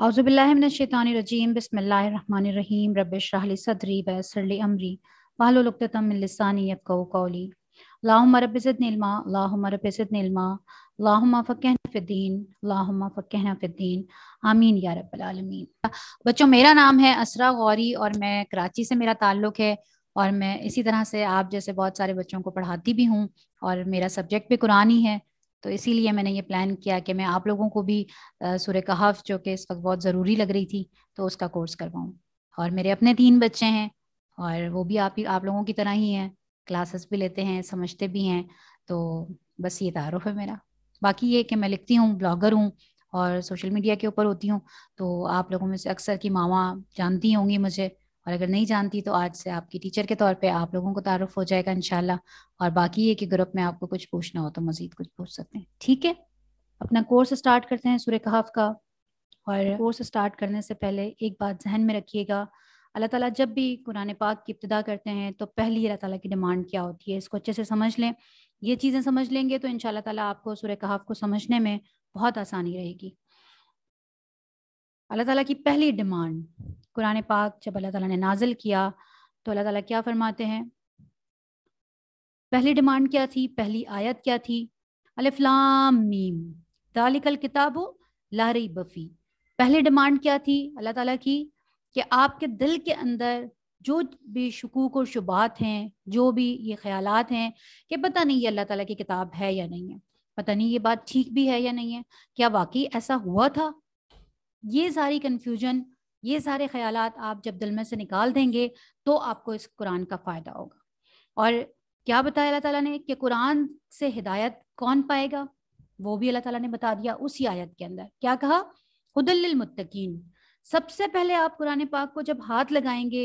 अज़ुबिल्लाशैतानरजीम बसमीम रबली सदरी अमरी लाहम लाहम लाहम लाहम आमीन या रबालमीन बच्चों मेरा नाम है असरा गौरी और मैं कराची से मेरा ताल्लुक़ है और मैं इसी तरह से आप जैसे बहुत सारे बच्चों को पढ़ाती भी हूँ और मेरा सब्जेक्ट भी कुरानी है तो इसीलिए मैंने ये प्लान किया कि मैं आप लोगों को भी सूर्य कहाफ जो कि इस वक्त बहुत ज़रूरी लग रही थी तो उसका कोर्स करवाऊँ और मेरे अपने तीन बच्चे हैं और वो भी आप आप लोगों की तरह ही हैं क्लासेस भी लेते हैं समझते भी हैं तो बस ये तारुफ है मेरा बाकी ये कि मैं लिखती हूँ ब्लॉगर हूँ और सोशल मीडिया के ऊपर होती हूँ तो आप लोगों में से अक्सर की मामा जानती होंगी मुझे और अगर नहीं जानती तो आज से आपकी टीचर के तौर पे आप लोगों को तारुफ हो जाएगा इनशाला और बाकी ये कि ग्रुप में आपको कुछ पूछना हो तो मजीद कुछ पूछ सकते हैं ठीक है अपना कोर्स स्टार्ट करते हैं सूर्य कहाफ का और कोर्स स्टार्ट करने से पहले एक बात जहन में रखिएगा अल्लाह ताला जब भी कुरान पाक की इब्तदा करते हैं तो पहली अल्लाह ताला की डिमांड क्या होती है इसको अच्छे से समझ लें ये चीज़ें समझ लेंगे तो इन ताला आपको सूर्य कहाफ को समझने में बहुत आसानी रहेगी अल्लाह ताला की पहली डिमांड कुरान पाक जब अल्लाह ताला ने नाजिल किया तो अल्लाह ताला क्या फरमाते हैं पहली डिमांड क्या थी पहली आयत क्या थी अलिफ्लाम मीम दालिकल किताब लारी बफ़ी पहली डिमांड क्या थी अल्लाह ताला की कि आपके दिल के अंदर जो भी शकूक और शुबात हैं जो भी ये ख्याल हैं कि पता नहीं ये अल्लाह ताला की किताब है या नहीं है पता नहीं ये बात ठीक भी है या नहीं है क्या वाकई ऐसा हुआ था ये सारी कन्फ्यूजन ये सारे ख्याल आप जब दिल में से निकाल देंगे तो आपको इस कुरान का फ़ायदा होगा और क्या बताया अल्लाह ताला ने कि कुरान से हिदायत कौन पाएगा वो भी अल्लाह ताला ने बता दिया उसी आयत के अंदर क्या कहा हदलमुतकीन सबसे पहले आप कुरान पाक को जब हाथ लगाएंगे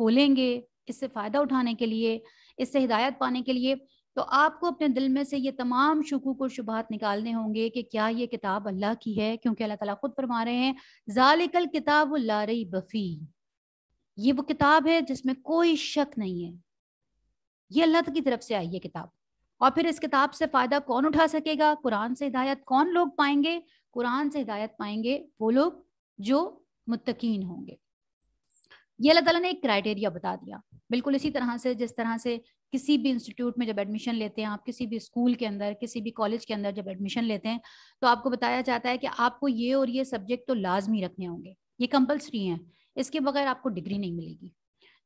खोलेंगे इससे फ़ायदा उठाने के लिए इससे हिदायत पाने के लिए तो आपको अपने दिल में से ये तमाम शकूक और शुभात निकालने होंगे कि क्या ये किताब अल्लाह की है क्योंकि अल्लाह ताला खुद फरमा रहे हैं जालिकल किताब लारई बफी ये वो किताब है जिसमें कोई शक नहीं है ये अल्लाह की तरफ से आई है किताब और फिर इस किताब से फ़ायदा कौन उठा सकेगा कुरान से हिदायत कौन लोग पाएंगे कुरान से हिदायत पाएंगे वो लोग जो मुतकीन होंगे ये अल्लाह ताला ने एक क्राइटेरिया बता दिया बिल्कुल इसी तरह से जिस तरह से किसी भी इंस्टीट्यूट में जब एडमिशन लेते हैं आप किसी भी स्कूल के अंदर किसी भी कॉलेज के अंदर जब एडमिशन लेते हैं तो आपको बताया जाता है कि आपको ये और ये सब्जेक्ट तो लाजमी रखने होंगे ये कंपल्सरी है इसके बगैर आपको डिग्री नहीं मिलेगी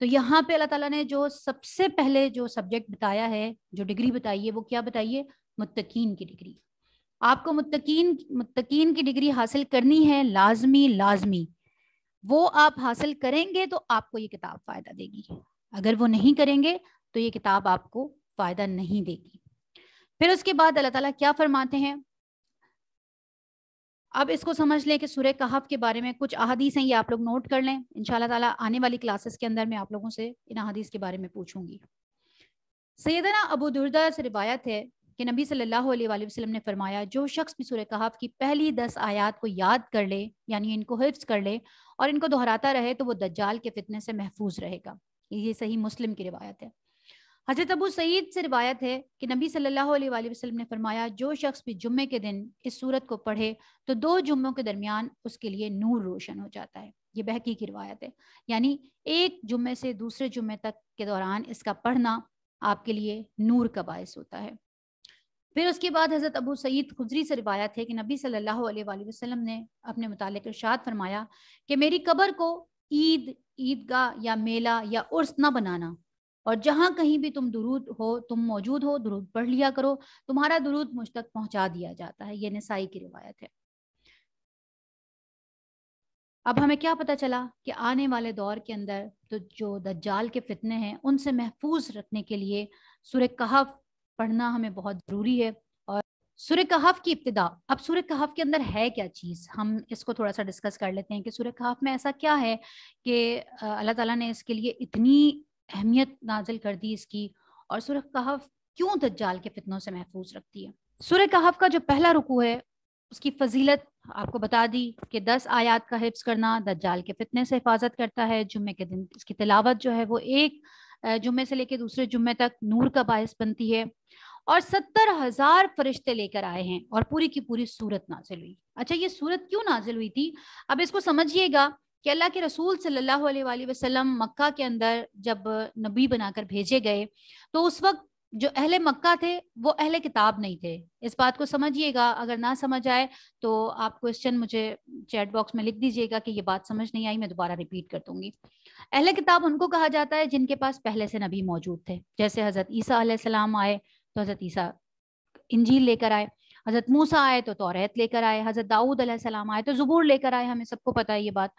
तो यहाँ पे अल्लाह ताला ने जो सबसे पहले जो सब्जेक्ट बताया है जो डिग्री बताई है वो क्या बताइए मुतकीन की डिग्री आपको मुतकीन मुतकीन की डिग्री हासिल करनी है लाजमी लाजमी वो आप हासिल करेंगे तो आपको ये किताब फायदा देगी अगर वो नहीं करेंगे तो ये किताब आपको फायदा नहीं देगी फिर उसके बाद अल्लाह ताला क्या फरमाते हैं अब इसको समझ लें कि सूर्य कहफ के बारे में कुछ अहादीस हैं ये आप लोग नोट कर लें इन ताला आने वाली क्लासेस के अंदर मैं आप लोगों से इन अहादीस के बारे में पूछूंगी सैदना अबू दुर्दा से रिवायत है कि नबी सल्लल्लाहु अलैहि वसल्लम ने फरमाया जो शख्स भी सूर्य कहफ की पहली दस आयात को याद कर ले यानी इनको हिफ्स कर ले और इनको दोहराता रहे तो वो दज्जाल के फितने से महफूज रहेगा ये सही मुस्लिम की रिवायत है हजरत अबू सईद से रिवायत है कि नबी सल्लल्लाहु अलैहि वसल्लम ने फरमाया जो शख्स भी जुम्मे के दिन इस सूरत को पढ़े तो दो जुम्मों के दरमियान उसके लिए नूर रोशन हो जाता है ये बहकी की रिवायत है यानी एक जुम्मे से दूसरे जुम्मे तक के दौरान इसका पढ़ना आपके लिए नूर का बायस होता है फिर उसके बाद हज़रत अबू सईद खुजरी से रिवायत है कि नबी सल्लल्लाहु अलैहि वसल्लम ने अपने मुतालिक इरशाद फरमाया कि मेरी कबर को ईद ईदगाह या मेला या उर्स ना बनाना और जहां कहीं भी तुम दुरूद हो तुम मौजूद हो दुरूद पढ़ लिया करो तुम्हारा दुरूद मुझ तक पहुंचा दिया जाता है ये नसाई की रिवायत है अब हमें क्या पता चला कि आने वाले दौर के अंदर तो जो दज्जाल के फितने हैं उनसे महफूज रखने के लिए सुर कहाफ पढ़ना हमें बहुत ज़रूरी है और सुर कहाफ की इब्तदा अब सुर कहाफ के अंदर है क्या चीज़ हम इसको थोड़ा सा डिस्कस कर लेते हैं कि सुर कहाफ में ऐसा क्या है कि अल्लाह ताला ने इसके लिए इतनी अहमियत नाजिल कर दी इसकी और सुरह कहफ क्यों दज्जाल के फितनों से महफूज रखती है सुरह कहफ का जो पहला रुकू है उसकी फजीलत आपको बता दी कि दस आयात का हिफ्स करना दज्जाल के फितने से हिफाजत करता है जुम्मे के दिन इसकी तिलावत जो है वो एक जुम्मे से लेकर दूसरे जुम्मे तक नूर का बायस बनती है और सत्तर हजार फरिश्ते लेकर आए हैं और पूरी की पूरी सूरत नाजिल हुई अच्छा ये सूरत क्यों नाजिल हुई थी अब इसको समझिएगा कि अल्लाह के रसूल सल्लल्लाहु अलैहि वसल्लम मक्का के अंदर जब नबी बनाकर भेजे गए तो उस वक्त जो अहले मक्का थे वो अहले किताब नहीं थे इस बात को समझिएगा अगर ना समझ आए तो आप क्वेश्चन मुझे चैट बॉक्स में लिख दीजिएगा कि ये बात समझ नहीं आई मैं दोबारा रिपीट कर दूंगी अहले किताब उनको कहा जाता है जिनके पास पहले से नबी मौजूद थे जैसे हज़रत ईसा आसमाम आए तो हज़रत ईसा इंजील लेकर आए हज़रत मूसा आए तो तौरत लेकर आए हज़रत दाऊद सलाम आए तो ज़बूर लेकर आए हमें सबको पता है ये बात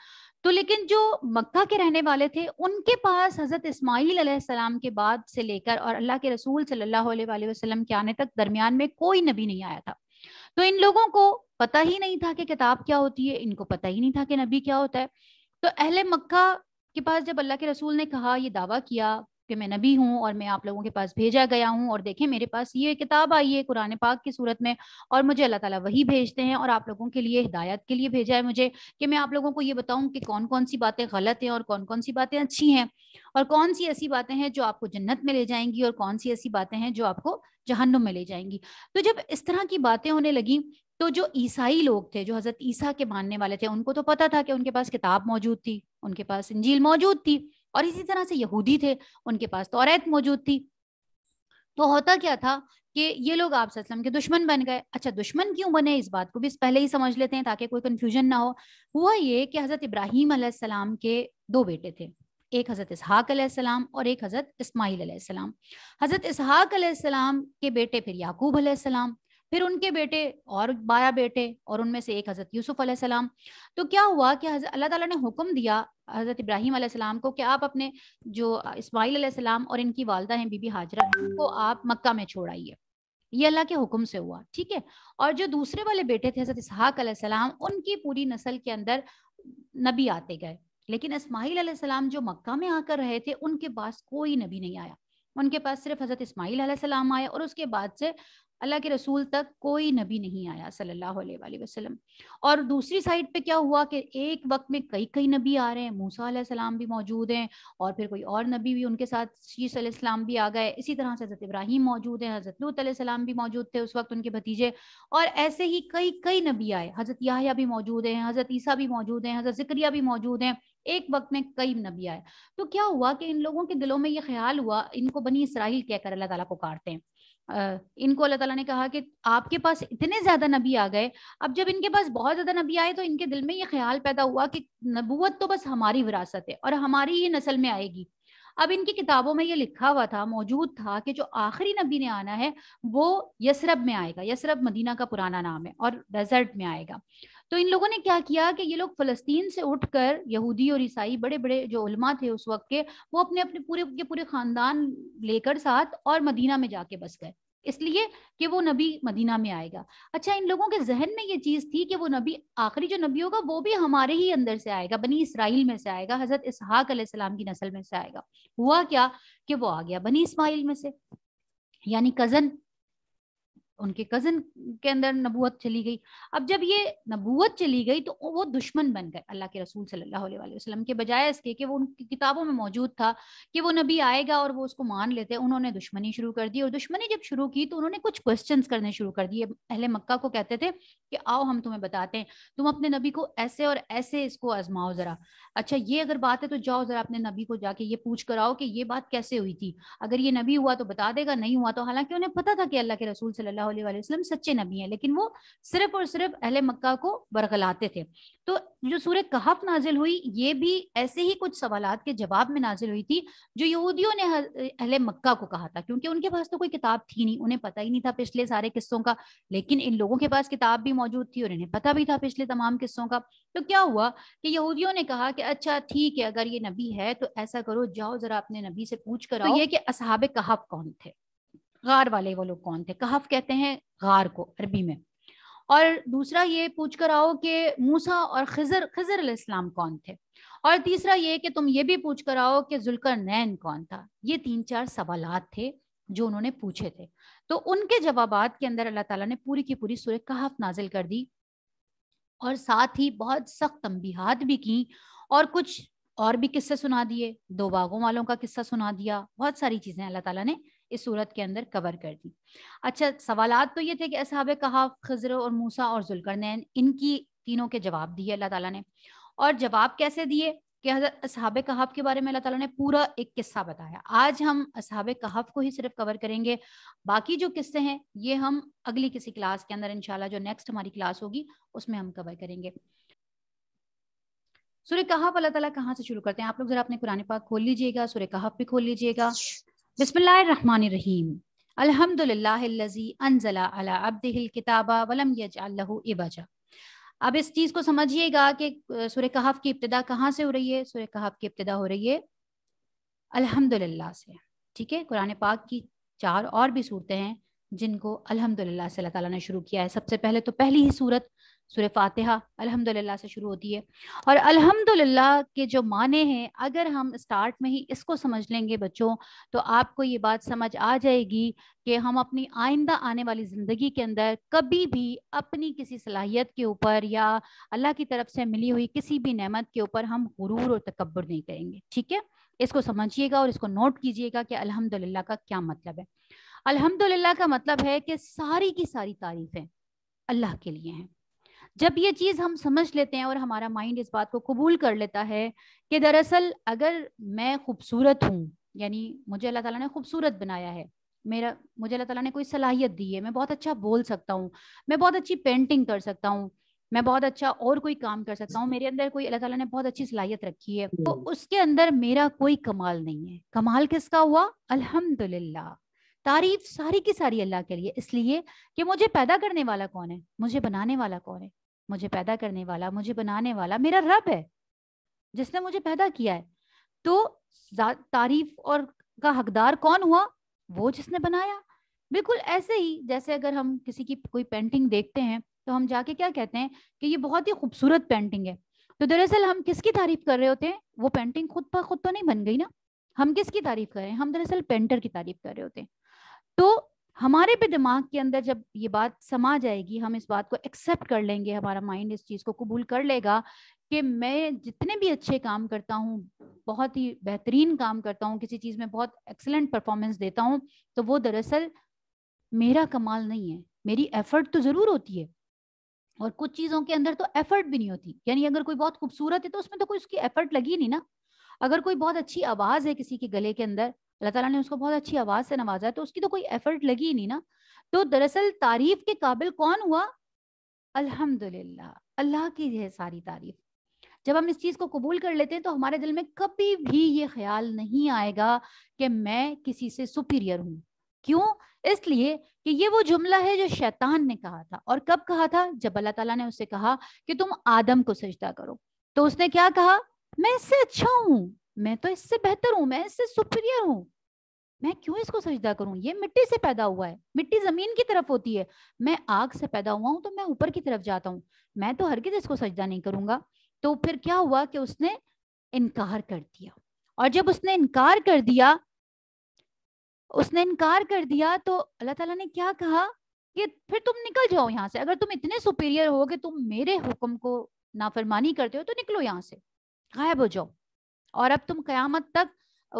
तो लेकिन जो मक्का के रहने वाले थे उनके पास हज़रत इस्माईल के बाद से लेकर और अल्लाह के रसूल सल्लल्लाहु अलैहि वसल्लम के आने तक दरमियान में कोई नबी नहीं आया था तो इन लोगों को पता ही नहीं था कि किताब क्या होती है इनको पता ही नहीं था कि नबी क्या होता है तो अहले मक्का के पास जब अल्लाह के रसूल ने कहा ये दावा किया कि मैं नबी हूँ और मैं आप लोगों के पास भेजा गया हूँ और देखें मेरे पास ये किताब आई है कुरान पाक की सूरत में और मुझे अल्लाह ताला वही भेजते हैं और आप लोगों के लिए हिदायत के लिए भेजा है मुझे कि मैं आप लोगों को ये बताऊँ कि कौन कौन सी बातें गलत हैं और कौन कौन सी बातें अच्छी हैं और कौन सी ऐसी बातें हैं जो आपको जन्नत में ले जाएंगी और कौन सी ऐसी बातें हैं जो आपको जहन्नुम में ले जाएंगी तो जब इस तरह की बातें होने लगी तो जो ईसाई लोग थे जो हजरत ईसा के मानने वाले थे उनको तो पता था कि उनके पास किताब मौजूद थी उनके पास इंजील मौजूद थी और इसी तरह से यहूदी थे उनके पास तो औरत मौजूद थी तो होता क्या था कि ये लोग आप सलम के दुश्मन बन गए अच्छा दुश्मन क्यों बने इस बात को भी पहले ही समझ लेते हैं ताकि कोई कन्फ्यूजन ना हो हुआ ये कि हज़रत इब्राहिम अलैहिस्सलाम के दो बेटे थे एक हज़रत इसहाक अलैहिस्सलाम और एक हज़रत इस्माइल अलैहिस्सलाम हज़रत इसहाक अलैहिस्सलाम के बेटे फिर याकूब अलैहिस्सलाम फिर उनके बेटे और बारह बेटे और उनमें से एक हज़रत यूसुफ सलाम तो क्या हुआ कि अल्लाह ताला ने हुक्म दिया हज़रत इब्राहिम सलाम को कि आप अपने जो सलाम और इनकी वालदा हैं बीबी हाजरा को आप मक्का में छोड़ाइए ये अल्लाह के हुक्म से हुआ ठीक है और जो दूसरे वाले बेटे थे हजरत इसहाक सलाम उनकी पूरी नस्ल के अंदर नबी आते गए लेकिन इसमाईल सलाम जो मक्का में आकर रहे थे उनके पास कोई नबी नहीं आया उनके पास सिर्फ हजरत इसमाईल सलाम आए और उसके बाद से अल्लाह के रसूल तक कोई नबी नहीं आया सल्लल्लाहु अलैहि वसल्लम और दूसरी साइड पे क्या हुआ कि एक वक्त में कई कई नबी आ रहे हैं मूसा सलाम भी मौजूद हैं और फिर कोई और नबी भी उनके साथ शीश सलाम भी आ गए इसी तरह से हज़रत इब्राहिम मौजूद हैं हज़रत लूत सलाम भी मौजूद थे उस वक्त उनके भतीजे और ऐसे ही कई कई नबी आए हज़रत याहिया भी मौजूद हैं हज़रत ईसा भी मौजूद हैं हज़रत जिक्रिया भी मौजूद हैं एक वक्त में कई नबी आए तो क्या हुआ कि इन लोगों के दिलों में ये ख्याल हुआ इनको बनी इसराइल कहकर अल्लाह ताला पुकारते हैं इनको अल्लाह ताला ने कहा कि आपके पास इतने ज्यादा नबी आ गए अब जब इनके पास बहुत ज्यादा नबी आए तो इनके दिल में ये ख्याल पैदा हुआ कि नबूत तो बस हमारी विरासत है और हमारी ही नस्ल में आएगी अब इनकी किताबों में ये लिखा हुआ था मौजूद था कि जो आखिरी नबी ने आना है वो यसरब में आएगा यसरब मदीना का पुराना नाम है और डेजर्ट में आएगा तो इन लोगों ने क्या किया कि ये लोग फलस्तीन से उठकर यहूदी और ईसाई बड़े बड़े जो उलमा थे उस वक्त के वो अपने अपने पूरे के पूरे खानदान लेकर साथ और मदीना में जाके बस गए इसलिए कि वो नबी मदीना में आएगा अच्छा इन लोगों के जहन में ये चीज थी कि वो नबी आखिरी जो नबी होगा वो भी हमारे ही अंदर से आएगा बनी इसराइल में से आएगा हजरत इसहाक सलाम की नस्ल में से आएगा हुआ क्या कि वो आ गया बनी इसमाइल में से यानी कजन उनके कजन के अंदर नबूत चली गई अब जब ये नबूत चली गई तो वो दुश्मन बन गए अल्लाह के रसूल सल्लल्लाहु अलैहि वसल्लम के बजाय इसके कि वो उनकी किताबों में मौजूद था कि वो नबी आएगा और वो उसको मान लेते उन्होंने दुश्मनी शुरू कर दी और दुश्मनी जब शुरू की तो उन्होंने कुछ क्वेश्चन करने शुरू कर दिए पहले मक्का को कहते थे कि आओ हम तुम्हें बताते हैं तुम अपने नबी को ऐसे और ऐसे इसको आजमाओ जरा अच्छा ये अगर बात है तो जाओ जरा अपने नबी को जाके ये पूछ कर आओ कि ये बात कैसे हुई थी अगर ये नबी हुआ तो बता देगा नहीं हुआ तो हालांकि उन्हें पता था कि अल्लाह के रसूल सल्ला वसल्लम सच्चे नबी हैं लेकिन वो सिर्फ और सिर्फ अहल मक्का को बरगलाते थे तो जो सूर कहाफ नाजिल हुई ये भी ऐसे ही कुछ सवाल के जवाब में नाजिल हुई थी जो यहूदियों ने अहल मक्का को कहा था क्योंकि उनके पास तो कोई किताब थी नहीं उन्हें पता ही नहीं था पिछले सारे किस्सों का लेकिन इन लोगों के पास किताब भी मौजूद थी और इन्हें पता भी था पिछले तमाम किस्सों का तो क्या हुआ कि यहूदियों ने कहा कि अच्छा ठीक है अगर ये नबी है तो ऐसा करो जाओ जरा अपने नबी से पूछ कर तो आओ ये कि असहाब कहाफ कौन थे गार वाले वो लोग कौन थे कहफ कहते हैं गार को अरबी में और दूसरा ये पूछ कर आओ कि मूसा और खजर खजर इस्लाम कौन थे और तीसरा ये कि तुम ये भी पूछ कर आओ कि जुलकर नैन कौन था ये तीन चार सवाल थे जो उन्होंने पूछे थे तो उनके जवाब के अंदर अल्लाह ताला ने पूरी की पूरी सूर्य कहाफ नाजिल कर दी और साथ ही बहुत सख्त तंबीहात भी की और कुछ और भी किस्से सुना दिए दो बागों वालों का किस्सा सुना दिया बहुत सारी चीजें अल्लाह ताला ने इस सूरत के अंदर कवर कर दी अच्छा सवालात तो ये थे कि असहाब कहा खजर और मूसा और जुलकरनैन इनकी तीनों के जवाब दिए अल्लाह ताला ने और जवाब कैसे दिए कि हजरत असहाब कहाब के बारे में अल्लाह ताला ने पूरा एक किस्सा बताया आज हम असहाब कहाब को ही सिर्फ कवर करेंगे बाकी जो किस्से हैं ये हम अगली किसी क्लास के अंदर इनशाला जो नेक्स्ट हमारी क्लास होगी उसमें हम कवर करेंगे सूर्य कहाब अल्लाह ताला कहाँ से शुरू करते हैं आप लोग जरा अपने कुरान पाक खोल लीजिएगा सूर्य कहाब भी खोल लीजिएगा बिस्मिल्लाहिर्रहमानिर्रहीम अल्हम्दुलिल्लाहिल्लज़ी अनजला अला अब्दिहिल किताबा वलम यजल्लहु इबाजा अब इस चीज़ को समझिएगा कि सुर कहफ की इब्तिदा कहाँ से हो रही है सुर कहफ की इब्तिदा हो रही है अल्हम्दुलिल्लाह से ठीक है कुरान पाक की चार और भी सूरतें हैं जिनको अल्हम्दुलिल्लाह से अल्लाह ताला ने शुरू किया है सबसे पहले तो पहली ही सूरत सूर्य फातिहा अल्हम्दुलिल्लाह से शुरू होती है और अल्हम्दुलिल्लाह के जो माने हैं अगर हम स्टार्ट में ही इसको समझ लेंगे बच्चों तो आपको ये बात समझ आ जाएगी कि हम अपनी आइंदा आने वाली ज़िंदगी के अंदर कभी भी अपनी किसी सलाहियत के ऊपर या अल्लाह की तरफ से मिली हुई किसी भी नमत के ऊपर हम गुरूर और तकबर नहीं करेंगे ठीक है इसको समझिएगा और इसको नोट कीजिएगा कि अल्हम्दुलिल्लाह का क्या मतलब है अल्हम्दुलिल्लाह का मतलब है कि सारी की सारी तारीफें अल्लाह के लिए हैं जब ये चीज हम समझ लेते हैं और हमारा माइंड इस बात को कबूल कर लेता है कि दरअसल अगर मैं खूबसूरत हूँ यानी मुझे अल्लाह ताला ने खूबसूरत बनाया है मेरा मुझे अल्लाह ताला ने कोई सलाहियत दी है मैं बहुत अच्छा बोल सकता हूँ मैं बहुत अच्छी पेंटिंग कर सकता हूँ मैं बहुत अच्छा और कोई काम कर सकता हूँ मेरे अंदर कोई अल्लाह ताला ने बहुत अच्छी सलाहियत रखी है तो हम्म। उसके अंदर मेरा कोई कमाल नहीं है कमाल किसका हुआ अल्हम्दुलिल्लाह तारीफ सारी की सारी अल्लाह के लिए इसलिए कि मुझे पैदा करने वाला कौन है मुझे बनाने वाला कौन है मुझे पैदा करने वाला मुझे बनाने वाला मेरा रब है जिसने मुझे पैदा किया है तो तारीफ और का हकदार कौन हुआ वो जिसने बनाया बिल्कुल ऐसे ही जैसे अगर हम किसी की कोई पेंटिंग देखते हैं तो हम जाके क्या कहते हैं कि ये बहुत ही खूबसूरत पेंटिंग है तो दरअसल हम किसकी तारीफ कर रहे होते हैं वो पेंटिंग खुद पर खुद तो नहीं बन गई ना हम किसकी तारीफ कर रहे हैं हम दरअसल पेंटर की तारीफ कर रहे होते हैं तो हमारे भी दिमाग के अंदर जब ये बात समा जाएगी हम इस बात को एक्सेप्ट कर लेंगे हमारा माइंड इस चीज़ को कबूल कर लेगा कि मैं जितने भी अच्छे काम करता हूँ बहुत ही बेहतरीन काम करता हूँ किसी चीज़ में बहुत एक्सलेंट परफॉर्मेंस देता हूँ तो वो दरअसल मेरा कमाल नहीं है मेरी एफर्ट तो ज़रूर होती है और कुछ चीज़ों के अंदर तो एफर्ट भी नहीं होती यानी अगर कोई बहुत खूबसूरत है तो उसमें तो कोई उसकी एफर्ट लगी नहीं ना अगर कोई बहुत अच्छी आवाज़ है किसी के गले के अंदर अल्लाह ताला ने उसको बहुत अच्छी आवाज से नवाजा है तो उसकी तो कोई एफर्ट लगी ही नहीं ना तो दरअसल तारीफ के काबिल कौन हुआ अल्हम्दुलिल्लाह अल्लाह की है सारी तारीफ जब हम इस चीज़ को कबूल कर लेते हैं तो हमारे दिल में कभी भी ये ख्याल नहीं आएगा कि मैं किसी से सुपीरियर हूं क्यों इसलिए कि ये वो जुमला है जो शैतान ने कहा था और कब कहा था जब अल्लाह तला ने उससे कहा कि तुम आदम को सजदा करो तो उसने क्या कहा मैं इससे अच्छा हूँ मैं तो इससे बेहतर हूँ मैं इससे सुपीरियर हूँ मैं क्यों इसको सजदा करूं ये मिट्टी से पैदा हुआ है मिट्टी जमीन की तरफ होती है मैं आग से पैदा हुआ हूं तो मैं ऊपर की तरफ जाता हूं मैं तो हरगिज इसको सजदा नहीं करूंगा तो फिर क्या हुआ कि उसने इनकार कर दिया और जब उसने इनकार कर दिया उसने इनकार कर दिया तो अल्लाह ताला ने क्या कहा कि फिर तुम निकल जाओ यहाँ से अगर तुम इतने सुपीरियर हो कि तुम मेरे हुक्म को नाफरमानी करते हो तो निकलो यहाँ से गायब हो जाओ और अब तुम कयामत तक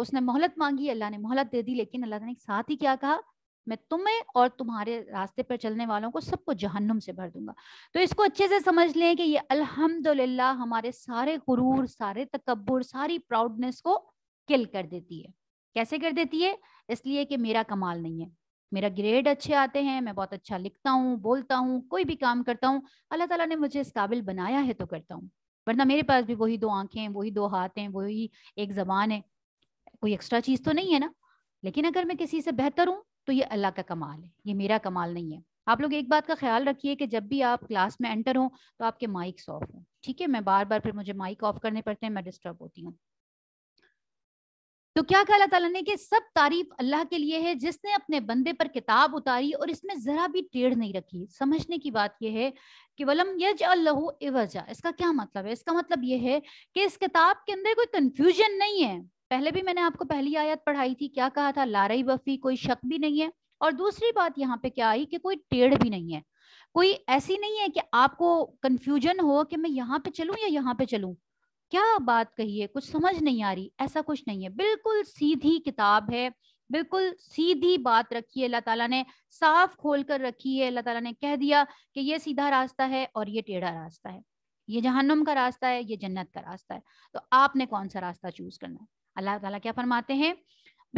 उसने मोहलत मांगी अल्लाह ने मोहलत दे दी लेकिन अल्लाह ने साथ ही क्या कहा मैं तुम्हें और तुम्हारे रास्ते पर चलने वालों को सबको जहन्नुम से भर दूंगा तो इसको अच्छे से समझ लें कि ये अल्हम्दुलिल्लाह हमारे सारे गुरूर सारे तकबर सारी प्राउडनेस को किल कर देती है कैसे कर देती है इसलिए कि मेरा कमाल नहीं है मेरा ग्रेड अच्छे आते हैं मैं बहुत अच्छा लिखता हूँ बोलता हूँ कोई भी काम करता हूँ अल्लाह तला ने मुझे इस काबिल बनाया है तो करता हूँ वरना मेरे पास भी वही दो आंखें वही दो हाथ हैं वही एक जबान है कोई एक्स्ट्रा चीज तो नहीं है ना लेकिन अगर मैं किसी से बेहतर हूँ तो ये अल्लाह का कमाल है ये मेरा कमाल नहीं है आप लोग एक बात का ख्याल रखिए कि जब भी आप क्लास में एंटर हो तो आपके माइक ऑफ हों ठीक है मैं बार बार फिर मुझे माइक ऑफ करने पड़ते हैं मैं डिस्टर्ब होती हूँ तो क्या कहा अल्लाह तला ने कि सब तारीफ अल्लाह के लिए है जिसने अपने बंदे पर किताब उतारी और इसमें जरा भी टेढ़ नहीं रखी समझने की बात यह है कि वलम यज अल्लाह इवजा इसका क्या मतलब है इसका मतलब यह है कि इस किताब के अंदर कोई कंफ्यूजन नहीं है पहले भी मैंने आपको पहली आयत पढ़ाई थी क्या कहा था लारई बफी कोई शक भी नहीं है और दूसरी बात यहाँ पे क्या आई कि कोई टेढ़ भी नहीं है कोई ऐसी नहीं है कि आपको कंफ्यूजन हो कि मैं यहाँ पे चलूँ या यहाँ पे चलूँ क्या बात कही है कुछ समझ नहीं आ रही ऐसा कुछ नहीं है बिल्कुल सीधी किताब है बिल्कुल सीधी बात रखी है अल्लाह ताला ने साफ खोल कर रखी है अल्लाह ताला ने कह दिया कि ये सीधा रास्ता है और ये टेढ़ा रास्ता है ये जहन्नुम का रास्ता है ये जन्नत का रास्ता है तो आपने कौन सा रास्ता चूज करना है अल्लाह ताला क्या फरमाते हैं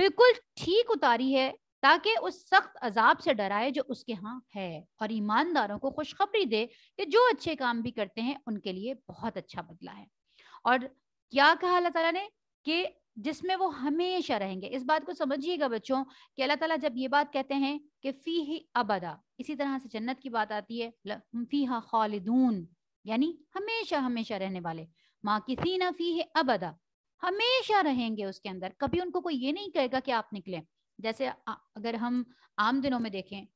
बिल्कुल ठीक उतारी है ताकि उस सख्त अजाब से डराए जो उसके यहाँ है और ईमानदारों को खुशखबरी दे कि जो अच्छे काम भी करते हैं उनके लिए बहुत अच्छा बदला है और क्या कहा अल्लाह तला ने कि जिसमें वो हमेशा रहेंगे इस बात को समझिएगा बच्चों कि अल्लाह ताला जब ये बात कहते हैं कि फी ही अबदा इसी तरह से जन्नत की बात आती है फी हा खालिदून यानी हमेशा हमेशा रहने वाले माँ किसी ना फी है अबदा हमेशा रहेंगे उसके अंदर कभी उनको कोई ये नहीं कहेगा कि आप निकले जैसे अगर हम आम दिनों में देखें